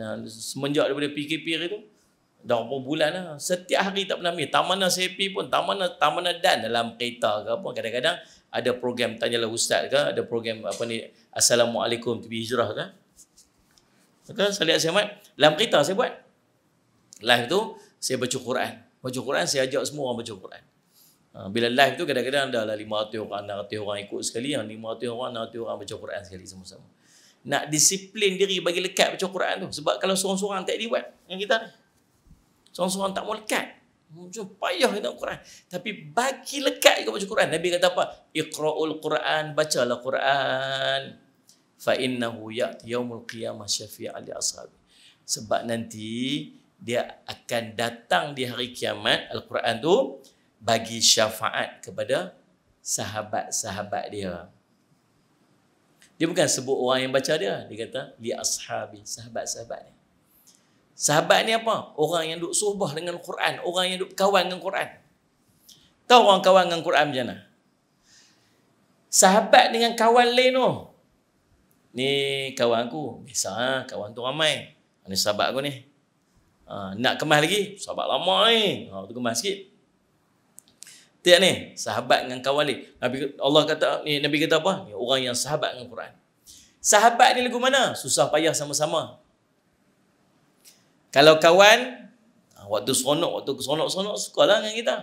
Ha, semenjak daripada PKP hari tu, dah berapa bulan lah. Setiap hari tak pernah pergi. Tak mana saya pun, tak mana, dan dalam kereta ke apa. Kadang-kadang ada program tanyalah ustaz ke, ada program apa ni, Assalamualaikum, tapi hijrah ke. Maka saya lihat saya buat, dalam kereta saya buat. Live tu, saya baca Quran. Baca Quran, saya ajak semua orang baca Quran. Ha, bila live tu kadang-kadang ada lah 500 orang, 600 orang ikut sekali. Yang 500 orang, 600 orang baca Quran sekali sama-sama. Nak disiplin diri bagi lekat baca Quran tu. Sebab kalau seorang-seorang tak dibuat yang kita ni. Seorang-seorang tak mau lekat. Macam payah kita Quran. Tapi bagi lekat juga baca Quran. Nabi kata apa? Iqra'ul Quran, bacalah Quran. Fa'innahu ya'ti yaumul qiyamah syafi'a li ashabi. Sebab nanti dia akan datang di hari kiamat Al-Quran tu bagi syafaat kepada sahabat-sahabat dia. Dia bukan sebut orang yang baca dia. Dia kata, li ashabi, sahabat-sahabat ni. Sahabat ni apa? Orang yang duk subah dengan Quran. Orang yang duk kawan dengan Quran. Tahu orang kawan dengan Quran macam mana? Sahabat dengan kawan lain tu. Ni kawan aku. Biasa kawan tu ramai. Ini sahabat aku ni. Ha, nak kemas lagi? Sahabat lama ni. Ha, tu kemas sikit. Tiap ni, sahabat dengan kawan ni. Nabi, Allah kata, ni, Nabi kata apa? Ni, orang yang sahabat dengan Quran. Sahabat ni lagu mana? Susah payah sama-sama. Kalau kawan, ha, waktu seronok, waktu seronok-seronok, sekolah dengan kita.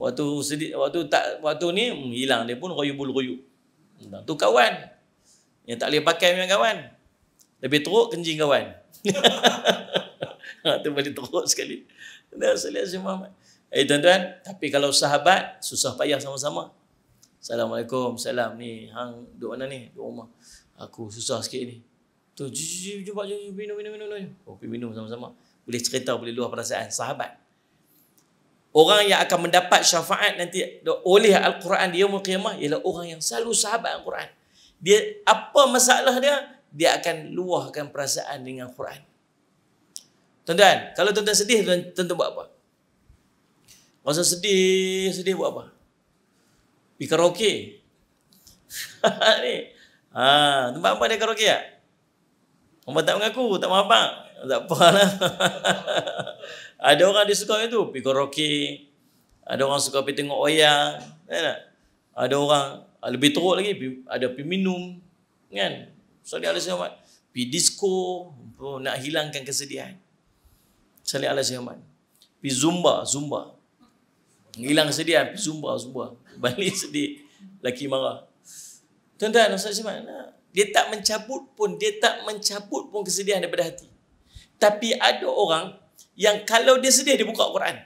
Waktu sedih, waktu tak waktu ni hmm, hilang dia pun royubul royu. Nah, tu kawan. Yang tak boleh pakai punya kawan. Lebih teruk kencing kawan. <laughs> <laughs> tu boleh teruk sekali. Kena selia si Muhammad. Eh tuan-tuan, tapi kalau sahabat, susah payah sama-sama. Assalamualaikum, salam ni. Hang duduk mana ni? Duduk rumah. Aku susah sikit ni. Tu, jumpa, jumpa, minum, minum, minum. Oh, minum sama-sama. Boleh cerita, boleh luar perasaan. Sahabat. Orang yang akan mendapat syafaat nanti oleh Al-Quran dia umur qiyamah ialah orang yang selalu sahabat Al-Quran. Dia, apa masalah dia, dia akan luahkan perasaan dengan Al-Quran. Tuan-tuan, kalau tuan-tuan sedih, tuan-tuan buat apa? Rasa sedih, sedih buat apa? Pergi karaoke. <laughs> ni. Ha, tempat apa dia karaoke tak? Orang tak mengaku, tak mahu abang. Tak apa lah. <laughs> Ada orang dia suka itu, pergi karaoke. Ada orang suka pergi tengok wayang. Kan ada orang ah, lebih teruk lagi, ada pergi minum. Kan? So dia ada semua. Pergi disco, oh, nak hilangkan kesedihan. Salih ala Yaman. Pi Zumba, Zumba. Hilang sedia, pi Zumba, Zumba. <laughs> Balik sedih, laki marah. Tuan-tuan, Ustaz Syaman, dia tak mencabut pun, dia tak mencabut pun kesedihan daripada hati. Tapi ada orang yang kalau dia sedih, dia buka Quran.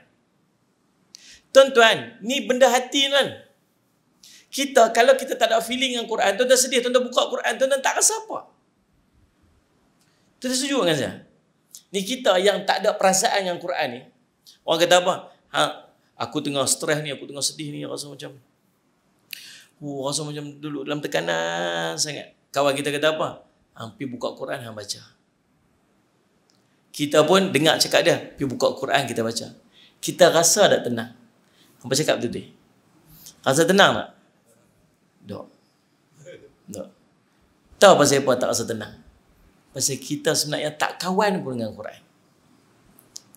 Tuan-tuan, ni benda hati kan? Kita, kalau kita tak ada feeling dengan Quran, tuan-tuan sedih, tuan-tuan buka Quran, tuan-tuan tak rasa apa. Tuan-tuan setuju dengan saya? Ni kita yang tak ada perasaan dengan Quran ni. Orang kata apa? Ha, aku tengah stres ni, aku tengah sedih ni, rasa macam Oh, rasa macam dulu dalam tekanan sangat. Kawan kita kata apa? Hampir buka Quran, hang baca. Kita pun dengar cakap dia, pi buka Quran kita baca. Kita rasa tak tenang. Hang cakap betul deh? Rasa tenang tak? Dok. Dok. Tahu pasal apa tak rasa tenang? Pasal kita sebenarnya tak kawan pun dengan Quran.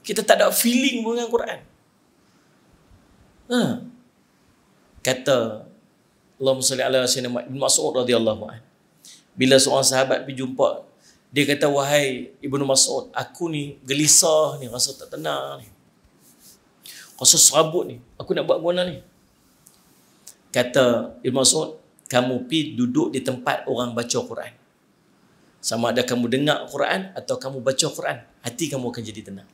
Kita tak ada feeling pun dengan Quran. Ha. Kata Allahumma salli ala sayyidina Ibn Mas'ud radhiyallahu anhu. Bila seorang sahabat pergi jumpa, dia kata, wahai Ibn Mas'ud, aku ni gelisah ni, rasa tak tenang ni. Rasa serabut ni, aku nak buat guna ni. Kata Ibn Mas'ud, kamu pi duduk di tempat orang baca Quran. Sama ada kamu dengar Quran atau kamu baca Quran, hati kamu akan jadi tenang.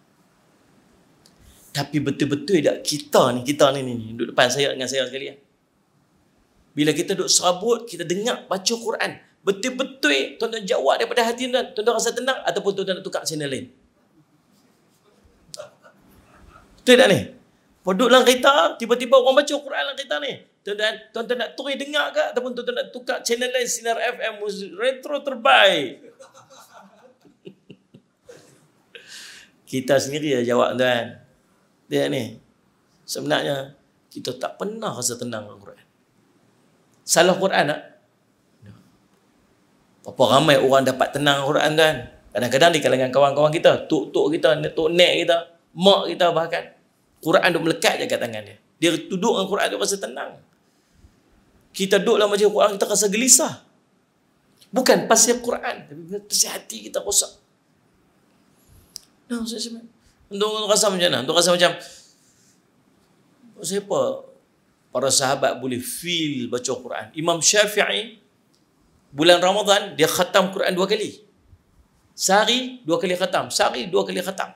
Tapi betul-betul tak kita ni, kita ni, ni duduk depan saya dengan saya sekalian. Bila kita duduk serabut, kita dengar baca Quran, betul-betul tuan-tuan jawab daripada hati tuan-tuan, tuan-tuan rasa tenang ataupun tuan-tuan nak tukar channel lain. Betul tak ni? Kau duduk dalam kereta, tiba-tiba orang baca Quran dalam kereta ni tuan-tuan, tuan-tuan nak turi dengar ke ataupun tuan-tuan nak tukar channel lain Sinar FM retro terbaik. <laughs> kita sendiri dah jawab tuan. Dia ni. Sebenarnya kita tak pernah rasa tenang dengan Quran. Salah Quran tak? Berapa ramai orang dapat tenang Quran tuan? Kadang-kadang di kalangan kawan-kawan kita, tuk-tuk kita, tok nek kita, mak kita bahkan. Quran tu melekat je kat tangan dia. Dia duduk dengan Quran tu rasa tenang kita duduk dalam majlis Quran kita rasa gelisah. Bukan pasal Quran, tapi pasal hati kita rosak. Nah, saya sebenarnya. Untuk rasa macam mana? Untuk rasa macam oh, siapa para sahabat boleh feel baca Quran. Imam Syafi'i bulan Ramadan dia khatam Quran dua kali. Sehari dua kali khatam, sehari dua kali khatam.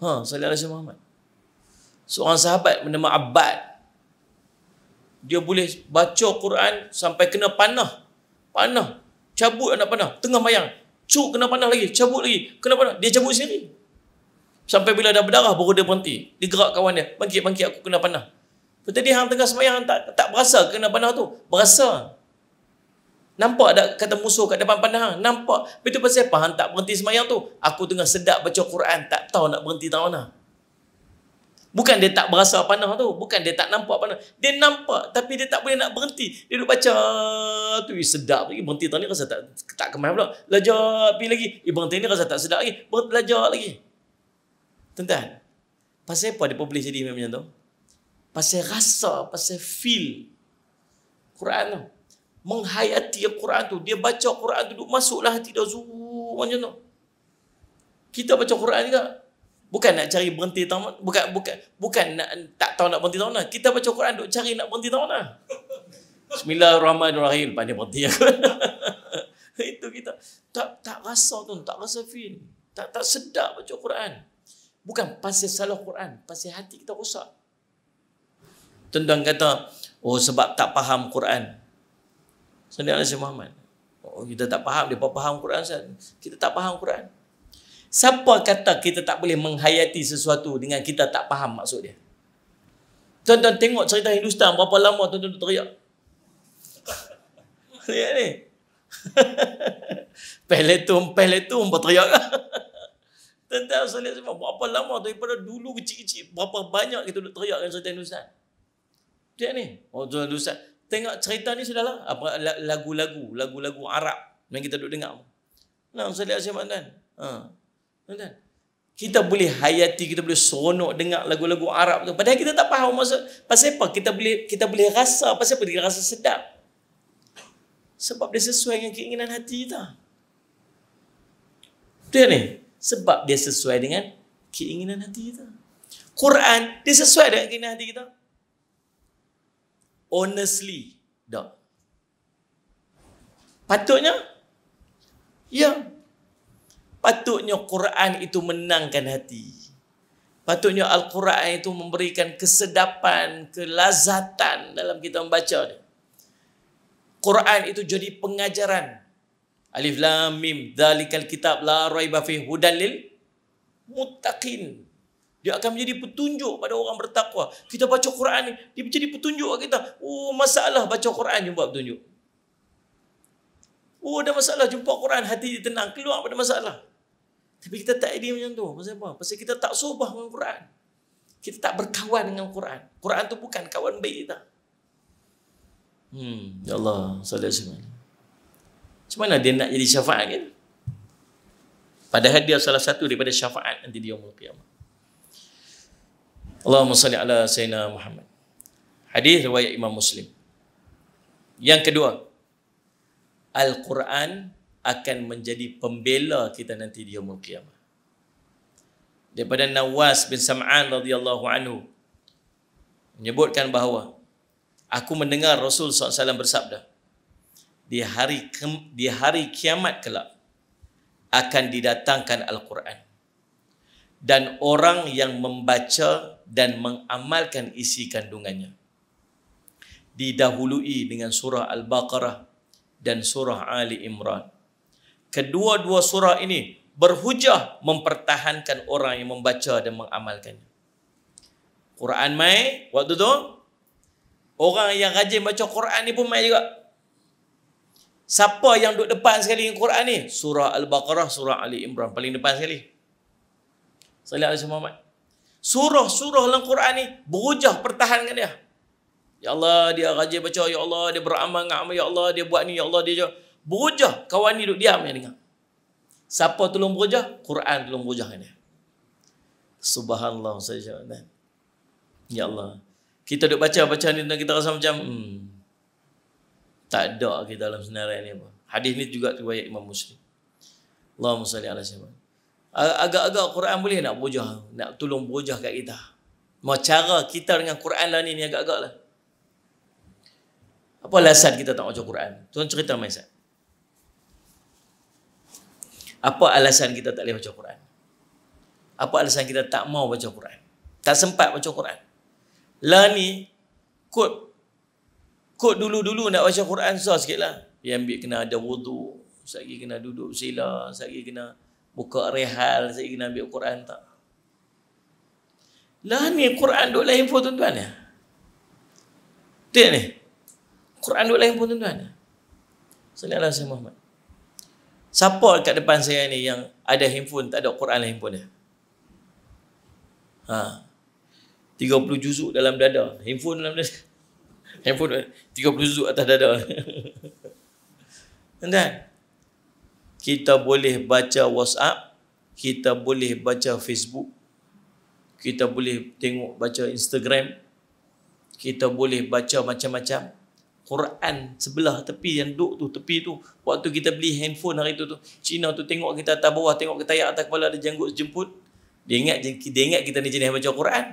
Ha, sallallahu alaihi wasallam. Seorang sahabat bernama abad dia boleh baca Quran sampai kena panah. Panah. Cabut anak panah. Tengah mayang. Cuk kena panah lagi. Cabut lagi. Kena panah. Dia cabut sendiri. Sampai bila dah berdarah baru dia berhenti. Dia gerak kawan dia. Bangkit-bangkit aku kena panah. Lepas dia hang tengah semayang tak tak berasa kena panah tu. Berasa. Nampak tak kata musuh kat depan panah hang? Nampak. Betul tu pasal apa hang tak berhenti semayang tu? Aku tengah sedap baca Quran. Tak tahu nak berhenti tak mana. Bukan dia tak berasa panah tu. Bukan dia tak nampak panah. Dia nampak tapi dia tak boleh nak berhenti. Dia duduk baca tu. Ih, sedap lagi. Berhenti tadi rasa tak, tak kemas pula. Lajar pergi lagi. Ih, berhenti ni rasa tak sedap lagi. Belajar lagi. Tentang. Pasal apa dia boleh jadi macam tu? Pasal rasa, pasal feel. Quran tu. Menghayati Quran tu. Dia baca Quran tu. Duduk masuklah hati dah. Zuh, macam tu. Kita baca Quran juga. Bukan nak cari berhenti tahun bukan bukan bukan nak tak tahu nak berhenti tahun Kita baca Quran duk cari nak berhenti tahun Bismillahirrahmanirrahim. Pandai berhenti ya. <laughs> Itu kita tak tak rasa tu, tak rasa feel. Tak tak sedap baca Quran. Bukan pasal salah Quran, pasal hati kita rosak. tuan kata, oh sebab tak faham Quran. Sendirian Nabi Muhammad. Oh, kita tak faham, dia faham Quran. Kita tak faham Quran. Siapa kata kita tak boleh menghayati sesuatu dengan kita tak faham maksud dia? Tuan-tuan tengok cerita Hindustan berapa lama tuan-tuan teriak. Ya <laughs> ni. <laughs> Peletum, peletum berteriak. <laughs> Tentang salih semua. Berapa lama daripada dulu kecil-kecil. Berapa banyak kita duduk teriak dengan cerita Hindustan. Dia ni. Oh, tuan Hindustan. Tengok cerita ni sudahlah. Apa, lagu-lagu. Lagu-lagu Arab. Yang kita duduk dengar. Nah, salih semua tuan. Ha. Tuan-tuan, kita boleh hayati, kita boleh seronok dengar lagu-lagu Arab tu. Padahal kita tak faham maksud pasal apa? Kita boleh kita boleh rasa pasal apa? Kita rasa sedap. Sebab dia sesuai dengan keinginan hati kita. Tu ni, sebab dia sesuai dengan keinginan hati kita. Quran dia sesuai dengan keinginan hati kita. Honestly, tak. Patutnya, ya, Patutnya Quran itu menangkan hati. Patutnya Al-Quran itu memberikan kesedapan, kelazatan dalam kita membaca. Quran itu jadi pengajaran. Alif lam mim dalikal kitab la raiba fi hudalil muttaqin. Dia akan menjadi petunjuk pada orang bertakwa. Kita baca Quran ni, dia menjadi petunjuk kepada kita. Oh, masalah baca Quran jumpa petunjuk. Oh, ada masalah jumpa Quran, hati ditenang. tenang, keluar pada masalah. Tapi kita tak ada macam tu. Pasal apa? Pasal kita tak sobah dengan Quran. Kita tak berkawan dengan Quran. Quran tu bukan kawan baik kita. Hmm, ya Allah, salat sama. Macam mana dia nak jadi syafaat kan? Padahal dia salah satu daripada syafaat nanti dia umur kiamat. Allahumma salli ala Sayyidina Muhammad. Hadis riwayat Imam Muslim. Yang kedua, Al-Quran akan menjadi pembela kita nanti di hari kiamat. Daripada Nawas bin Sam'an radhiyallahu anhu menyebutkan bahawa aku mendengar Rasul SAW bersabda di hari di hari kiamat kelak akan didatangkan Al-Quran dan orang yang membaca dan mengamalkan isi kandungannya didahului dengan surah Al-Baqarah dan surah Ali Imran kedua-dua surah ini berhujah mempertahankan orang yang membaca dan mengamalkannya. Quran mai waktu tu orang yang rajin baca Quran ni pun mai juga. Siapa yang duduk depan sekali dengan Quran ni? Surah Al-Baqarah, Surah Ali Imran paling depan sekali. Sallallahu alaihi wasallam. Surah-surah dalam Quran ni berhujah pertahankan dia. Ya Allah, dia rajin baca, ya Allah, dia beramal dengan amal, ya Allah, dia buat ni, ya Allah, dia jauh. Berujah kawan ni duduk diam yang dengar. Siapa tolong berujah? Quran tolong berujah ni. Subhanallah saja. Ya Allah. Kita duduk baca baca ni dan kita rasa macam hmm, tak ada kita dalam senarai ni apa. Hadis ni juga riwayat Imam Muslim. Allahumma salli ala sayyidina. Agak-agak Quran boleh nak bujah, nak tolong bujah kat kita. Mau cara kita dengan Quran lah ni, ni agak-agak lah. Apa alasan kita tak baca Quran? Tuan cerita main apa alasan kita tak boleh baca Quran? Apa alasan kita tak mau baca Quran? Tak sempat baca Quran. Lah ni, kot, kot dulu-dulu nak baca Quran susah sikit lah. Dia ambil kena ada wudhu, sehari kena duduk sila, sehari kena buka rehal, sehari kena ambil Quran tak. Lah ni Quran duduk lain pun tuan-tuan ya. Tengok ni, Quran duduk lain pun tuan-tuan ya. Salam Allah Muhammad. Siapa kat depan saya ni yang ada handphone, tak ada Quran lah handphone dia? Ha. 30 juzuk dalam dada. Handphone dalam dada. <laughs> Handphone 30 juzuk atas dada. <laughs> Tentang? Kita boleh baca WhatsApp. Kita boleh baca Facebook. Kita boleh tengok baca Instagram. Kita boleh baca macam-macam. Quran sebelah tepi yang duduk tu tepi tu waktu kita beli handphone hari tu tu Cina tu tengok kita atas bawah tengok kita ayat atas kepala ada janggut sejemput dia ingat dia ingat kita ni jenis baca Quran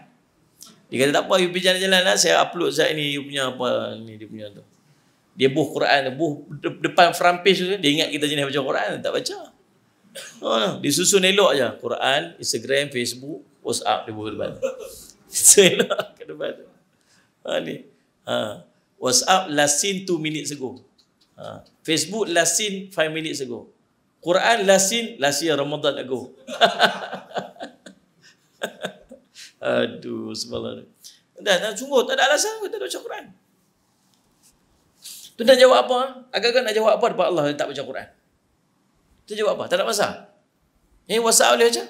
dia kata tak apa you pergi jalan-jalan lah saya upload saat ni you punya apa ni dia punya tu dia buh Quran buh depan front page tu dia ingat kita jenis baca Quran tak baca oh, dia susun elok je Quran Instagram Facebook WhatsApp dia buh depan tu <laughs> elok ke depan tu ha, ni ha. WhatsApp last seen 2 minutes ago. Ha. Facebook last seen 5 minutes ago. Quran last seen last year Ramadan ago. <laughs> Aduh, sebenarnya. Dah, dah, sungguh tak ada alasan kita baca Quran. Tu nak jawab apa? Ha? Agak-agak nak jawab apa depan Allah yang tak baca Quran? Tu jawab apa? Tak ada masa. Eh, WhatsApp boleh baca?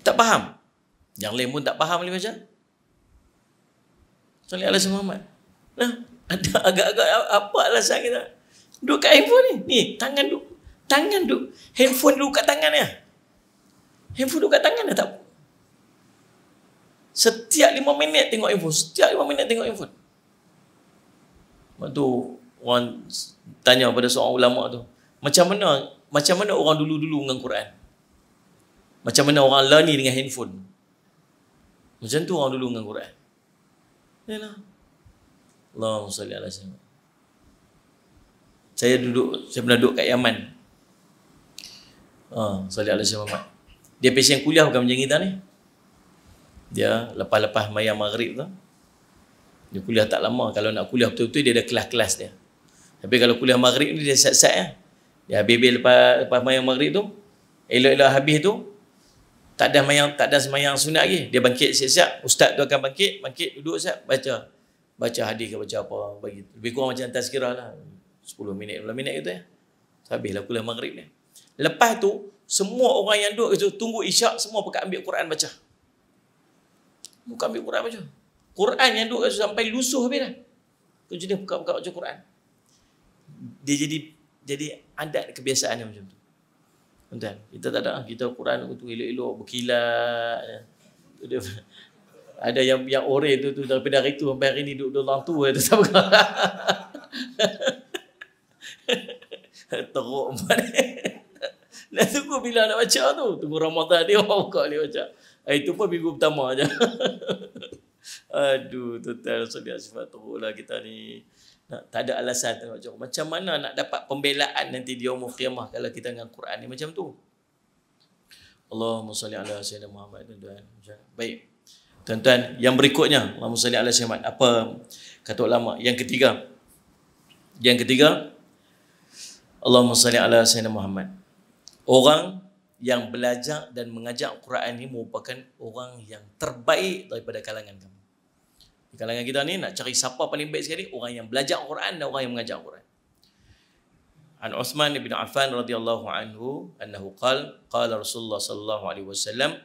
Tak faham. Yang lain pun tak faham boleh baca? Salih Alas Muhammad. Nah, ada agak-agak apa lah saya kita? Duduk kat handphone ni. Ni, tangan duduk. Tangan duduk. Handphone duduk kat tangan ni. Lah. Handphone duduk kat tangan ni tak? Setiap lima minit tengok handphone. Setiap lima minit tengok handphone. Lepas tu, orang tanya pada seorang ulama tu. Macam mana macam mana orang dulu-dulu dengan Quran? Macam mana orang lani dengan handphone? Macam tu orang dulu dengan Quran. Yalah. Allahumma salli ala sayyidina. Saya duduk, saya pernah duduk kat Yaman. Ah, salli ala sayyidina. Dia pesen kuliah bukan macam kita ni. Dia lepas-lepas maya maghrib tu. Dia kuliah tak lama. Kalau nak kuliah betul-betul dia ada kelas-kelas dia. Tapi kalau kuliah maghrib ni dia set-set ya. Dia habis-habis lepas, lepas maya maghrib tu. Elok-elok habis tu tak ada semayang tak ada semayang sunat lagi dia bangkit siap-siap ustaz tu akan bangkit bangkit duduk siap baca baca hadis ke baca apa bagi lebih kurang macam tazkirah lah 10 minit 15 minit gitu ya habislah kuliah maghrib ni lepas tu semua orang yang duduk itu tunggu isyak semua pakai ambil Quran baca bukan ambil Quran baca Quran yang duduk itu sampai lusuh habis dah tu jenis buka-buka baca Quran dia jadi jadi adat kebiasaan dia macam tu Tuan-tuan, kita tak ada kita Quran tu elok-elok berkilat. Ya. Ada yang yang oren tu tu daripada hari tu sampai hari ni duduk dalam tu eh, tu sama. <laughs> Teruk man. Nak tunggu bila nak baca tu. Tunggu Ramadan dia <laughs> orang buka dia baca. Eh, itu pun minggu pertama aja. <laughs> Aduh, total sudah sifat teruklah kita ni tak ada alasan jauh. macam mana nak dapat pembelaan nanti di yaumul qiyamah kalau kita dengan Quran ni macam tu Allahumma salli ala sayyidina Muhammad tuan baik tuan-tuan yang berikutnya Allahumma salli ala sayyidina Muhammad apa kata ulama yang ketiga yang ketiga Allahumma salli ala sayyidina Muhammad orang yang belajar dan mengajar Quran ni merupakan orang yang terbaik daripada kalangan kamu kalangan kita ni nak cari siapa paling baik sekali orang yang belajar Quran dan orang yang mengajar Quran. An Uthman bin Affan radhiyallahu anhu annahu qal qala Rasulullah sallallahu alaihi wasallam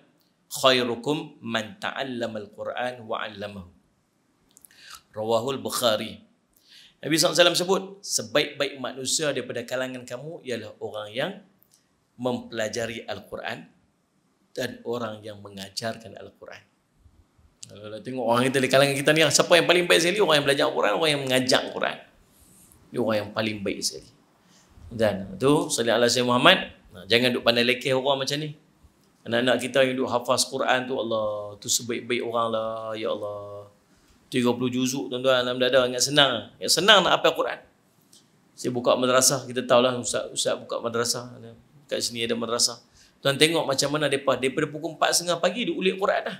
khairukum man ta'allama al-Quran wa 'allamahu. Rawahul Bukhari. Nabi SAW sebut, sebaik-baik manusia daripada kalangan kamu ialah orang yang mempelajari Al-Quran dan orang yang mengajarkan Al-Quran. Kalau tengok orang kita di kalangan kita ni, siapa yang paling baik sekali? Orang yang belajar Quran, orang yang mengajak Quran. Dia orang yang paling baik sekali. Dan tu, salli Allah Sayyid Muhammad, jangan duduk pandai lekeh orang macam ni. Anak-anak kita yang duduk hafaz Quran tu, Allah, tu sebaik-baik orang lah, ya Allah. 30 juzuk tuan-tuan dalam dada, yang senang. yang senang nak hafal Quran. Saya buka madrasah, kita tahulah Ustaz, Ustaz buka madrasah. Kat sini ada madrasah. Tuan tengok macam mana mereka, daripada pukul 4.30 pagi, dia ulit Quran dah.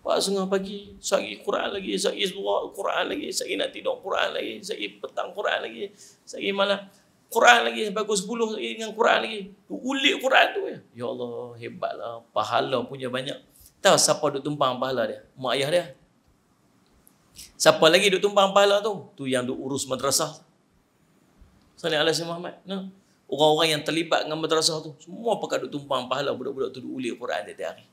Pas tengah pagi, sehari Quran lagi, sehari subuh Quran lagi, sehari nak tidur Quran lagi, sehari petang Quran lagi, sehari malam Quran lagi, bagus sepuluh sehari dengan Quran lagi. Tu ulik Quran tu ya. Ya Allah, hebatlah. Pahala punya banyak. Tahu siapa duk tumpang pahala dia? Mak ayah dia. Siapa lagi duk tumpang pahala tu? Tu yang duk urus madrasah. Salih Allah Sayyid Muhammad. Nah. Orang-orang yang terlibat dengan madrasah tu, semua pakai duk tumpang pahala budak-budak tu duk ulik Quran dia tiap hari.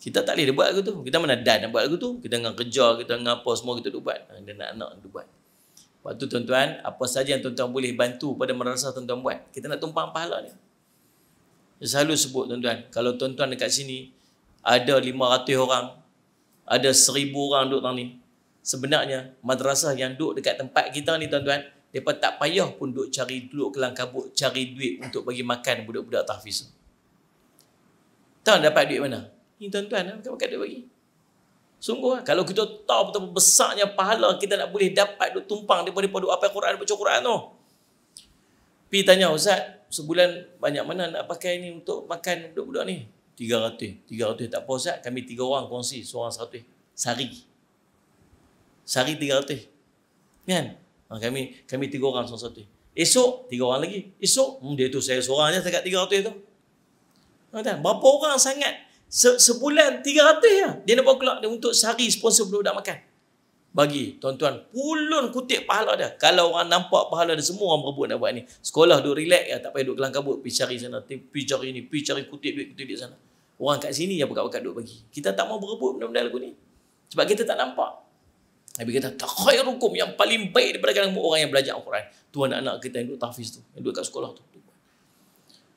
Kita tak boleh buat lagu tu. Kita mana dan nak buat lagu tu. Kita dengan kejar, kita dengan apa semua kita duk buat. Kita ha, nak nak duk buat. Lepas tu tuan-tuan, apa saja yang tuan-tuan boleh bantu pada merasa tuan-tuan buat. Kita nak tumpang pahala ni. Saya selalu sebut tuan-tuan, kalau tuan-tuan dekat sini, ada 500 orang, ada 1000 orang duduk tang ni. Sebenarnya, madrasah yang duduk dekat tempat kita ni tuan-tuan, mereka tak payah pun duduk cari duduk kelang kabut, cari duit untuk bagi makan budak-budak tahfiz. Tuan dapat duit mana? Ini tuan-tuan, eh, bukan-bukan dia bagi. Sungguh, eh. kalau kita tahu betapa besarnya pahala kita nak boleh dapat duk tumpang daripada duk apa Quran, baca Quran tu. Pi tanya, Ustaz, sebulan banyak mana nak pakai ni untuk makan budak-budak ni? 300. 300 tak apa Ustaz, kami tiga orang kongsi, seorang 100. Sari. Sari 300. Kan? Ha, kami kami tiga orang seorang satu. Esok, tiga orang lagi. Esok, hmm, dia tu saya seorang je, saya kat 300 tu. Ha, Berapa orang sangat Se sebulan 300 lah. Ya. Dia nak bawa dia untuk sehari sponsor budak-budak makan. Bagi tuan-tuan, pulun kutip pahala dia. Kalau orang nampak pahala dia, semua orang berebut nak buat ni. Sekolah duduk relax, ya. tak payah duduk kelang kabut. Pergi cari sana, pergi cari ni, pergi cari kutip duit, kutip duit sana. Orang kat sini yang berkat-berkat duduk bagi. Kita tak mau berebut benda-benda lagu ni. Sebab kita tak nampak. Nabi kata, takhoi hukum yang paling baik daripada orang yang belajar Al-Quran. Tuan anak kita yang duduk tahfiz tu, yang duduk kat sekolah tu.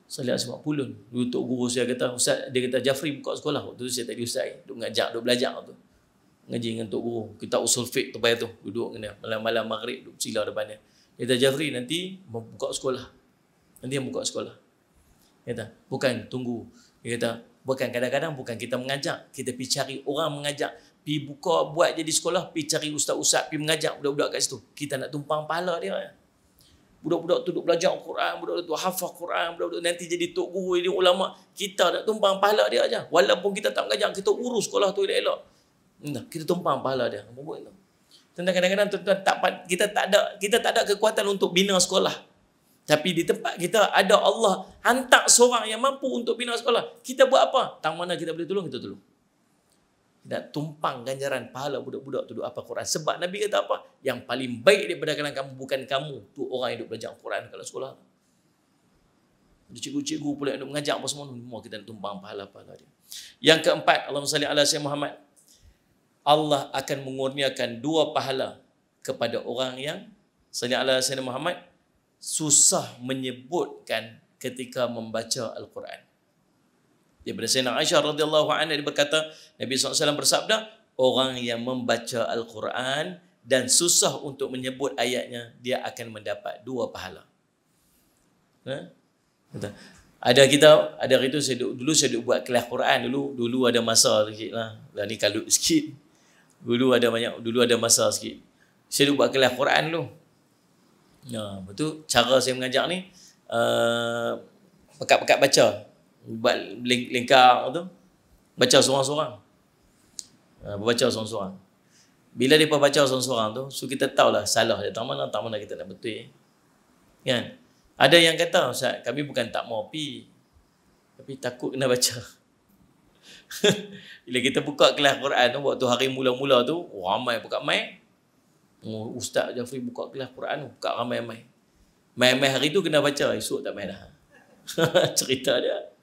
Saya lihat sebab pulun. Dulu Tok Guru saya kata, Ustaz, dia kata, Jafri buka sekolah. Waktu tu saya tadi ada Ustaz. Duk ngajak, duk belajar tu. Ngaji dengan Tok Guru. Kita usul fit terbaik tu. Duduk kena malam-malam maghrib, duduk sila depannya. Dia kata, Jafri nanti buka sekolah. Nanti yang buka sekolah. Dia kata, bukan tunggu. Dia kata, bukan kadang-kadang bukan kita mengajak. Kita pergi cari orang mengajak. Pergi buka, buat jadi sekolah, pergi cari ustaz-ustaz, pergi mengajak budak-budak kat situ. Kita nak tumpang pahala dia. Kan? Budak-budak tu duduk belajar Al-Quran, budak-budak tu hafal Al-Quran, budak-budak nanti jadi tok guru, jadi ulama. Kita nak tumpang pahala dia aja. Walaupun kita tak mengajar, kita urus sekolah tu elok-elok. Nah, kita tumpang pahala dia. Apa buat tu? Tentang kadang-kadang tuan-tuan tak kita tak ada kita tak ada kekuatan untuk bina sekolah. Tapi di tempat kita ada Allah hantar seorang yang mampu untuk bina sekolah. Kita buat apa? Tang mana kita boleh tolong, kita tolong nak tumpang ganjaran pahala budak-budak tu duduk apa Quran. Sebab Nabi kata apa? Yang paling baik daripada kalangan kamu bukan kamu. Tu orang yang duduk belajar Quran kalau sekolah. Ada cikgu-cikgu pula yang duduk mengajar apa semua. Semua kita nak tumpang pahala-pahala dia. Yang keempat, Allahumma salli ala sayyid Muhammad. Allah akan mengurniakan dua pahala kepada orang yang salli ala sayyid Muhammad susah menyebutkan ketika membaca Al-Quran. Daripada Sayyidina Aisyah radhiyallahu anha dia berkata, Nabi SAW bersabda, orang yang membaca Al-Quran dan susah untuk menyebut ayatnya, dia akan mendapat dua pahala. Ha? Ada kita, ada hari itu, saya, dulu saya duduk buat kelas Quran dulu, dulu ada masa sikit lah. Dan ni kalut sikit. Dulu ada banyak, dulu ada masa sikit. Saya duduk buat kelas Quran dulu. Nah, betul cara saya mengajar ni, uh, pekat-pekat baca buat ling- tu baca seorang-seorang uh, ah, baca seorang-seorang bila dia baca seorang-seorang tu so kita tahulah salah dia tak mana tak mana kita nak betul eh? kan ada yang kata ustaz kami bukan tak mau pi tapi takut kena baca <laughs> bila kita buka kelas Quran tu waktu hari mula-mula tu ramai buka mai ustaz Jafri buka kelas Quran buka ramai-ramai mai-mai hari tu kena baca esok tak main dah <laughs> cerita dia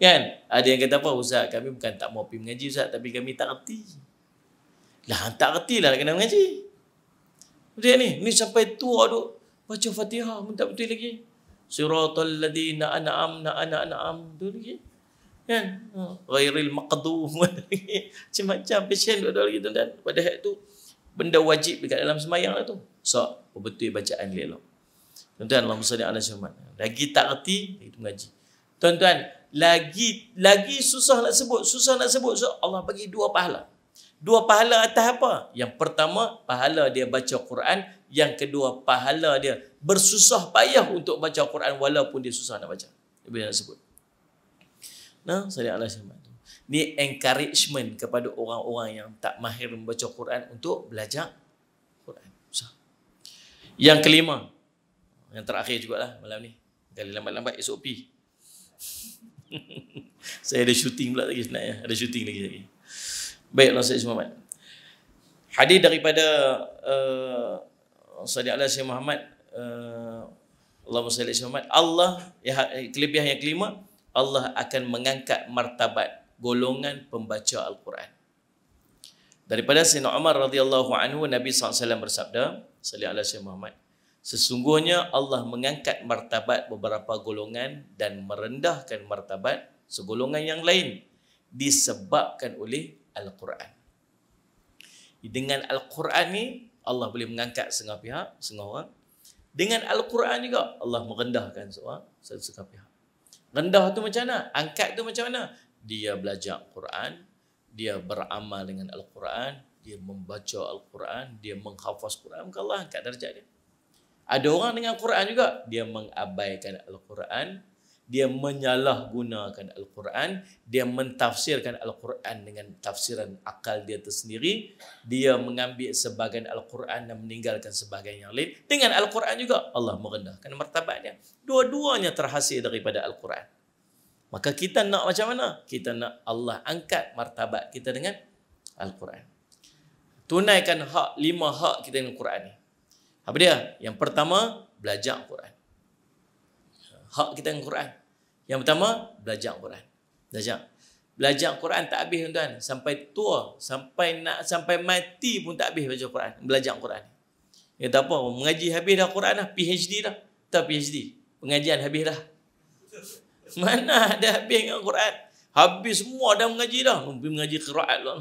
Kan? Ada yang kata apa? Ustaz, kami bukan tak mau pergi mengaji Ustaz, tapi kami tak erti. Lah, tak erti lah kena mengaji. Dia ni, ni sampai tua duk baca Fatihah pun tak betul lagi. Siratul ladina an'am na an'am tu lagi. Kan? Ha, ghairil maqdum. <laughs> Macam-macam pesen duk lagi tu tuan Pada hak tu benda wajib dekat dalam semayang lah tu. So, betul bacaan dia lah. Tuan-tuan, Allahumma salli Lagi tak erti, itu tu mengaji. Tuan-tuan, lagi lagi susah nak sebut susah nak sebut so Allah bagi dua pahala dua pahala atas apa yang pertama pahala dia baca Quran yang kedua pahala dia bersusah payah untuk baca Quran walaupun dia susah nak baca dia nak sebut nah saya Allah tu ni encouragement kepada orang-orang yang tak mahir membaca Quran untuk belajar Quran susah yang kelima yang terakhir jugalah malam ni kali lambat-lambat SOP <laughs> saya ada syuting pula lagi sebenarnya. Ada syuting lagi lagi. Baiklah Ustaz Muhammad. Hadis daripada uh, Sadiq Alaihi Muhammad uh, Allahumma salli alaihi Muhammad Allah ya, ha, eh, kelebihan yang kelima Allah akan mengangkat martabat golongan pembaca Al-Quran. Daripada Sayyidina Umar radhiyallahu anhu Nabi SAW bersabda, Sallallahu alaihi Muhammad. Sesungguhnya Allah mengangkat martabat beberapa golongan dan merendahkan martabat segolongan yang lain disebabkan oleh Al-Quran. Dengan Al-Quran ni Allah boleh mengangkat setengah pihak, setengah orang. Dengan Al-Quran juga Allah merendahkan seorang setengah pihak. Rendah tu macam mana? Angkat tu macam mana? Dia belajar Quran, dia beramal dengan Al-Quran, dia membaca Al-Quran, dia menghafaz Quran, maka Allah angkat darjat dia. Ada orang dengan Quran juga dia mengabaikan Al-Quran dia menyalahgunakan Al-Quran, dia mentafsirkan Al-Quran dengan tafsiran akal dia tersendiri, dia mengambil sebahagian Al-Quran dan meninggalkan sebahagian yang lain. Dengan Al-Quran juga Allah merendahkan martabatnya. Dua-duanya terhasil daripada Al-Quran. Maka kita nak macam mana? Kita nak Allah angkat martabat kita dengan Al-Quran. Tunaikan hak, lima hak kita dengan al Quran ini. Apa dia? Yang pertama, belajar Quran. Hak kita dengan Quran. Yang pertama, belajar Quran. Belajar. Belajar Quran tak habis tuan-tuan. Sampai tua, sampai nak sampai mati pun tak habis belajar Quran. Belajar Quran. Yang tak apa, oh, mengaji habis dah Quran dah, PhD dah. Tak PhD. Pengajian habis dah. <laughs> Mana ada habis dengan Quran? Habis semua dah mengaji dah. Mengaji Quran lah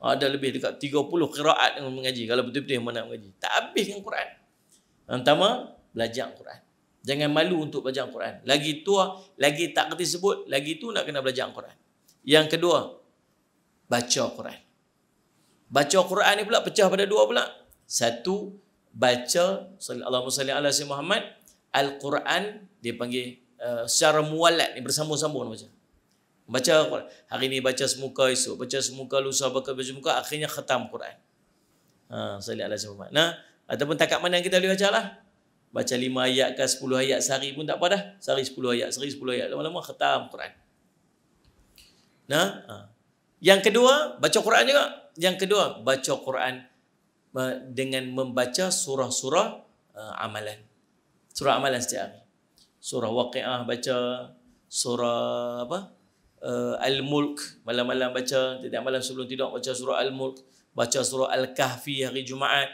ada lebih dekat 30 qiraat yang mengaji kalau betul-betul yang mana mengaji tak habis dengan Quran yang pertama belajar Quran jangan malu untuk belajar Quran lagi tua lagi tak kerti sebut lagi tu nak kena belajar Quran yang kedua baca Quran baca Quran ni pula pecah pada dua pula satu baca sallallahu alaihi Al-Quran dia panggil uh, secara muallad ni bersambung-sambung macam Baca hari ini baca semuka esok, baca semuka lusa, baca baca semuka akhirnya khatam Quran. Ha, saya lihatlah semua. Nah, ataupun takat mana kita boleh baca lah. Baca lima ayat ke sepuluh ayat sehari pun tak apa dah. Sehari sepuluh ayat, sehari sepuluh ayat. Lama-lama khatam Quran. Nah, ha. Yang kedua, baca Quran juga. Yang kedua, baca Quran dengan membaca surah-surah uh, amalan. Surah amalan setiap hari. Surah Waqi'ah baca, surah apa? uh, Al-Mulk Malam-malam baca Tidak malam sebelum tidur Baca surah Al-Mulk Baca surah Al-Kahfi hari Jumaat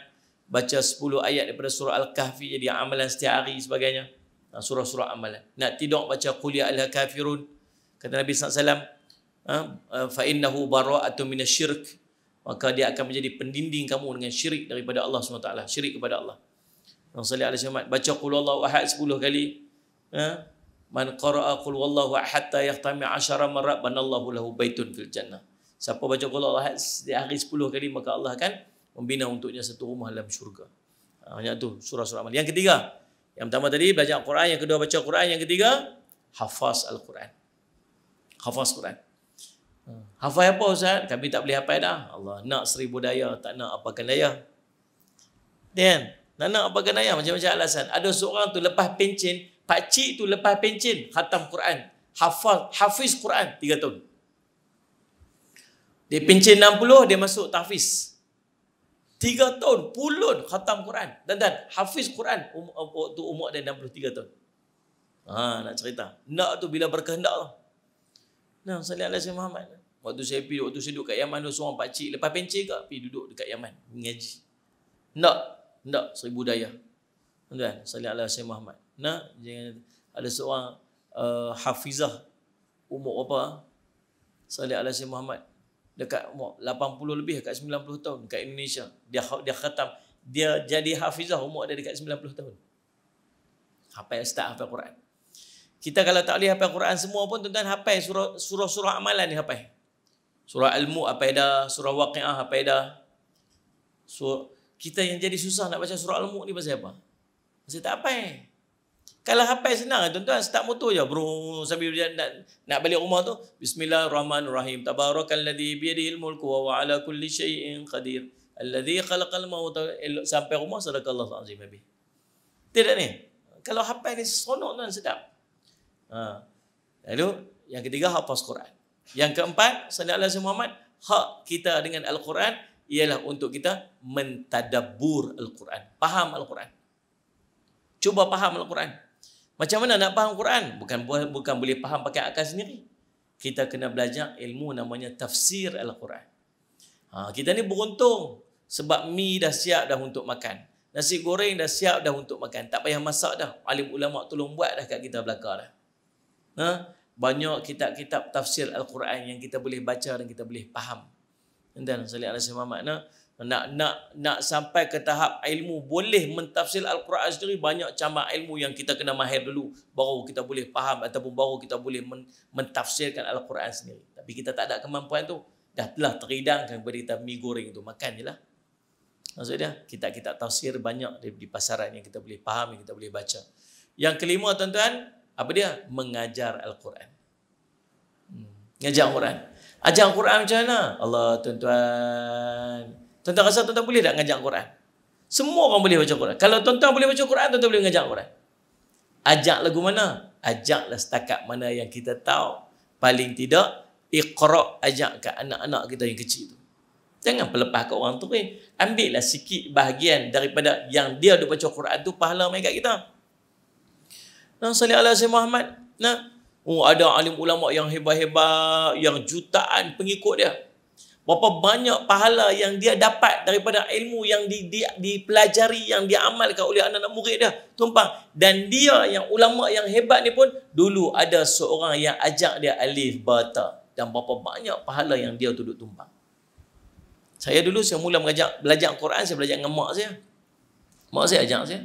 Baca 10 ayat daripada surah Al-Kahfi Jadi amalan setiap hari sebagainya ha, Surah-surah amalan Nak tidur baca Qulia ya Al-Kafirun Kata Nabi SAW ha, uh, Fa'innahu bara'atu minasyirk Maka dia akan menjadi pendinding kamu dengan syirik daripada Allah SWT. Syirik kepada Allah. Yang salih alaihi Baca qulullahu ahad 10 kali. Ha, Man qara'a qul wallahu hatta ta yahtami asyara marat banallahu lahu baitun fil jannah. Siapa baca qul wallahu di akhir 10 kali maka Allah akan membina untuknya satu rumah dalam syurga. Hanya ha, tu surah-surah amal. Yang ketiga, yang pertama tadi baca Al-Quran, yang kedua baca Al-Quran, yang ketiga hafaz Al-Quran. Hafaz Quran. Ha, hafaz apa Ustaz? Kami tak boleh hafal dah. Allah nak seribu daya, tak nak apakan daya. Dan nak nak apakan daya macam-macam alasan. Ada seorang tu lepas pencin, Pak cik tu lepas pencen khatam Quran, hafal hafiz Quran 3 tahun. Dia pencen 60 dia masuk tahfiz. 3 tahun pulun khatam Quran. Dan dan hafiz Quran um, um, waktu umur dia 63 tahun. Ha nak cerita. Nak tu bila berkehendak tu. Nah, salat Allah Muhammad. Waktu saya pergi, waktu saya duduk kat Yaman tu, seorang pakcik, lepas pencik ke, pergi duduk dekat Yaman, mengaji. nak tak, seribu daya. Tuan, salat Allah Muhammad nak ada seorang uh, hafizah umur apa Salih Alasi Muhammad dekat umur 80 lebih dekat 90 tahun dekat Indonesia dia dia khatam dia jadi hafizah umur dia dekat 90 tahun hafal ustaz hafal Quran kita kalau tak boleh hafal Quran semua pun tuan-tuan hafal surah-surah amalan ni hafal surah al-mu hafal dah surah waqiah hafal dah surah, kita yang jadi susah nak baca surah al-mu ni pasal apa pasal tak hafal kalau hafal senang tuan-tuan start motor je bro sambil dia nak nak balik rumah tu bismillahirrahmanirrahim tabarakalladzi biyadihil mulku wa ala kulli syai'in qadir alladzi khalaqal maut sampai rumah sedekallah azim abi. Tidak ni. Kalau hafal ni seronok tuan sedap. Ha. Lalu yang ketiga hafaz Quran. Yang keempat sanadlah si Muhammad hak kita dengan al-Quran ialah untuk kita mentadabbur al-Quran. Faham al-Quran. Cuba faham Al-Quran. Macam mana nak faham Quran? Bukan bukan boleh faham pakai akal sendiri. Kita kena belajar ilmu namanya tafsir Al-Quran. Ha, kita ni beruntung sebab mi dah siap dah untuk makan. Nasi goreng dah siap dah untuk makan. Tak payah masak dah. Alim ulama tolong buat dah kat kita belakang dah. Ha? Banyak kitab-kitab tafsir Al-Quran yang kita boleh baca dan kita boleh faham. Dan salih alaihi wa sallam makna nak nak nak sampai ke tahap ilmu boleh mentafsir al-Quran sendiri banyak cabang ilmu yang kita kena mahir dulu baru kita boleh faham ataupun baru kita boleh mentafsirkan al-Quran sendiri tapi kita tak ada kemampuan tu dah telah teridangkan bagi mi goreng tu makan lah, maksudnya kita kita tafsir banyak di, di pasaran yang kita boleh faham yang kita boleh baca yang kelima tuan-tuan apa dia mengajar al-Quran hmm. ngajar al-Quran ajar al-Quran macam mana Allah tuan-tuan Tuan-tuan rasa tuan-tuan boleh tak ngajak Quran? Semua orang boleh baca Quran. Kalau tuan-tuan boleh baca Quran, tuan-tuan boleh ngajak Quran. Ajak lagu mana? Ajaklah setakat mana yang kita tahu. Paling tidak, ikhra' ajak ke anak-anak kita yang kecil tu. Jangan pelepah ke orang tu. Eh. Ambil lah sikit bahagian daripada yang dia ada baca Quran tu, pahala main kat kita. Nah, salli ala si Muhammad. Nah, oh, ada alim ulama yang hebat-hebat, yang jutaan pengikut dia berapa banyak pahala yang dia dapat daripada ilmu yang di, di, dipelajari yang diamalkan oleh anak-anak murid dia tumpang dan dia yang ulama yang hebat ni pun dulu ada seorang yang ajak dia alif bata dan berapa banyak pahala yang dia duduk tumpang saya dulu saya mula mengajak belajar Quran saya belajar dengan mak saya mak saya ajak saya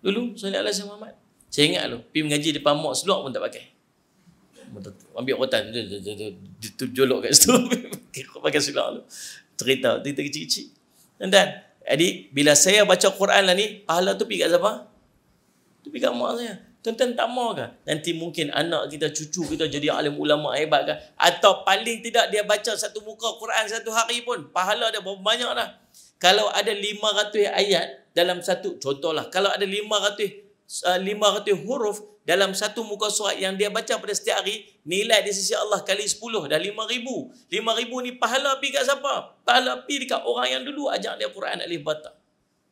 dulu saya ni Allah Muhammad saya ingat lo pergi mengaji depan mak seluar pun tak pakai ambil rotan tu jolok kat situ <laughs> pakai silap tu cerita cerita kecil-kecil dan jadi bila saya baca Quran lah ni pahala tu pergi kat siapa tu pergi kat mak saya tuan-tuan tak mahu kan nanti mungkin anak kita cucu kita jadi alim ulama hebat kan atau paling tidak dia baca satu muka Quran satu hari pun pahala dia berapa banyak lah kalau ada 500 ayat dalam satu contohlah kalau ada 500 500 uh, huruf dalam satu muka surat yang dia baca pada setiap hari, nilai di sisi Allah kali 10 dah 5,000. 5,000 ni pahala pergi kat siapa? Pahala pergi dekat orang yang dulu ajak dia Quran Alif Bata.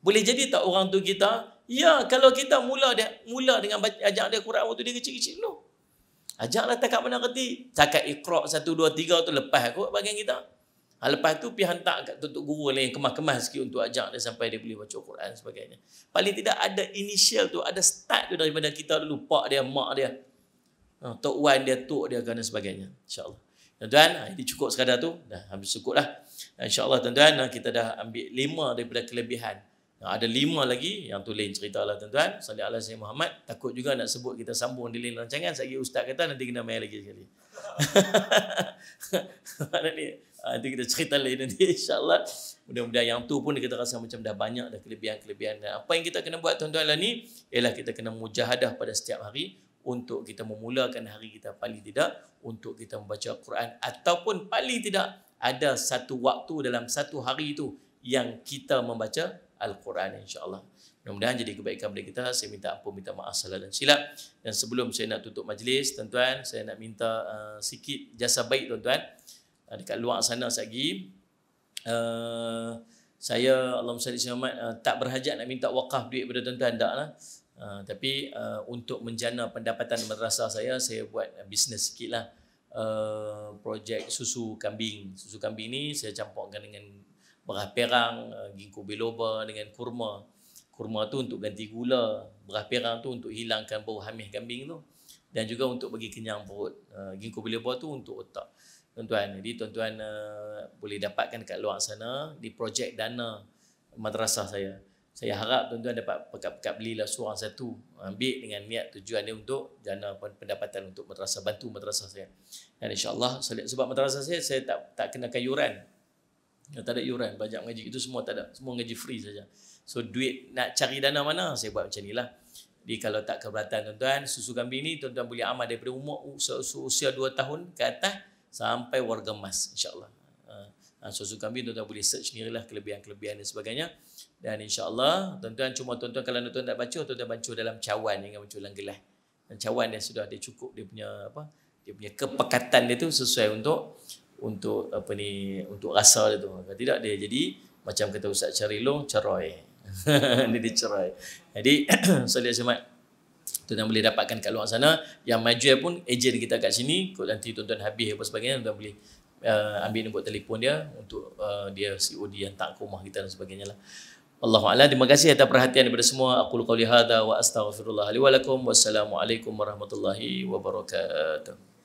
Boleh jadi tak orang tu kita? Ya, kalau kita mula dia, mula dengan ajak dia Quran waktu dia kecil-kecil dulu. Ajaklah tak mana kerti. Cakap ikhra' 1, 2, 3 tu lepas aku bagi kita. Ha, lepas tu pi hantar kat tutup guru lain kemas-kemas sikit untuk ajak dia sampai dia boleh baca Quran sebagainya. Paling tidak ada inisial tu, ada start tu daripada kita dulu, pak dia, mak dia. Ha, tok wan dia, tok dia kena sebagainya. InsyaAllah. Tuan-tuan, ah, ini cukup sekadar tu. Dah habis cukup lah. InsyaAllah tuan-tuan, kita dah ambil lima daripada kelebihan. ada lima lagi, yang tu lain cerita lah tuan-tuan. Salih Allah saya Muhammad. Takut juga nak sebut kita sambung di lain rancangan. Sekejap ustaz kata nanti kena main lagi sekali. <laughs> Mana ni? Ah, nanti kita cerita lain nanti <laughs> insyaAllah. Mudah-mudahan yang tu pun kita rasa macam dah banyak dah kelebihan-kelebihan. apa yang kita kena buat tuan-tuan lah ni, ialah kita kena mujahadah pada setiap hari untuk kita memulakan hari kita paling tidak untuk kita membaca Quran ataupun paling tidak ada satu waktu dalam satu hari itu yang kita membaca Al-Quran insyaAllah. Mudah-mudahan jadi kebaikan bagi kita. Saya minta ampun, minta maaf salah dan silap. Dan sebelum saya nak tutup majlis, tuan-tuan, saya nak minta uh, sikit jasa baik tuan-tuan. Ah, dekat luar sana lagi uh, ah, saya Allahumma salli uh, tak berhajat nak minta wakaf duit pada tuan-tuan tak lah. Uh, tapi uh, untuk menjana pendapatan madrasah saya saya buat uh, bisnes sikit lah uh, projek susu kambing susu kambing ni saya campurkan dengan berah perang, uh, ginkgo biloba dengan kurma kurma tu untuk ganti gula berah perang tu untuk hilangkan bau hamis kambing tu dan juga untuk bagi kenyang perut uh, ginkgo biloba tu untuk otak tuan-tuan. Jadi tuan-tuan uh, boleh dapatkan dekat luar sana di projek dana madrasah saya. Saya harap tuan-tuan dapat pekat-pekat belilah seorang satu. Ambil dengan niat tujuan dia untuk dana pendapatan untuk madrasah. Bantu madrasah saya. Dan Allah. sebab madrasah saya, saya tak tak kenakan yuran. Ya, tak ada yuran. Banyak mengaji itu semua tak ada. Semua mengaji free saja. So duit nak cari dana mana, saya buat macam inilah. Jadi kalau tak keberatan tuan-tuan, susu kambing ni tuan-tuan boleh amal daripada umur usia 2 tahun ke atas sampai warga emas insyaallah. Ha ah, ah, so suka kami tuan-tuan boleh search sendirilah kelebihan-kelebihan dan sebagainya. Dan insyaallah tuan-tuan cuma tuan-tuan kalau tuan-tuan tak baca tuan-tuan baca dalam cawan jangan baca dalam gelas. Dan cawan dia sudah ada cukup dia punya apa dia punya kepekatan dia tu sesuai untuk untuk apa ni untuk rasa dia tu. Kalau tidak dia jadi macam kata Ustaz long, ceroy. <laughs> dia ceroy. Jadi, saya <coughs> so, lihat semangat. Tu tuan boleh dapatkan kat luar sana yang maju pun ejen kita kat sini kot nanti tuan-tuan habis apa sebagainya tuan-tuan boleh uh, ambil nombor telefon dia untuk uh, dia COD yang tak rumah kita dan sebagainya lah Allahu a'lam terima kasih atas perhatian daripada semua aku qauli hadza wa astaghfirullah li wa lakum wassalamu warahmatullahi wabarakatuh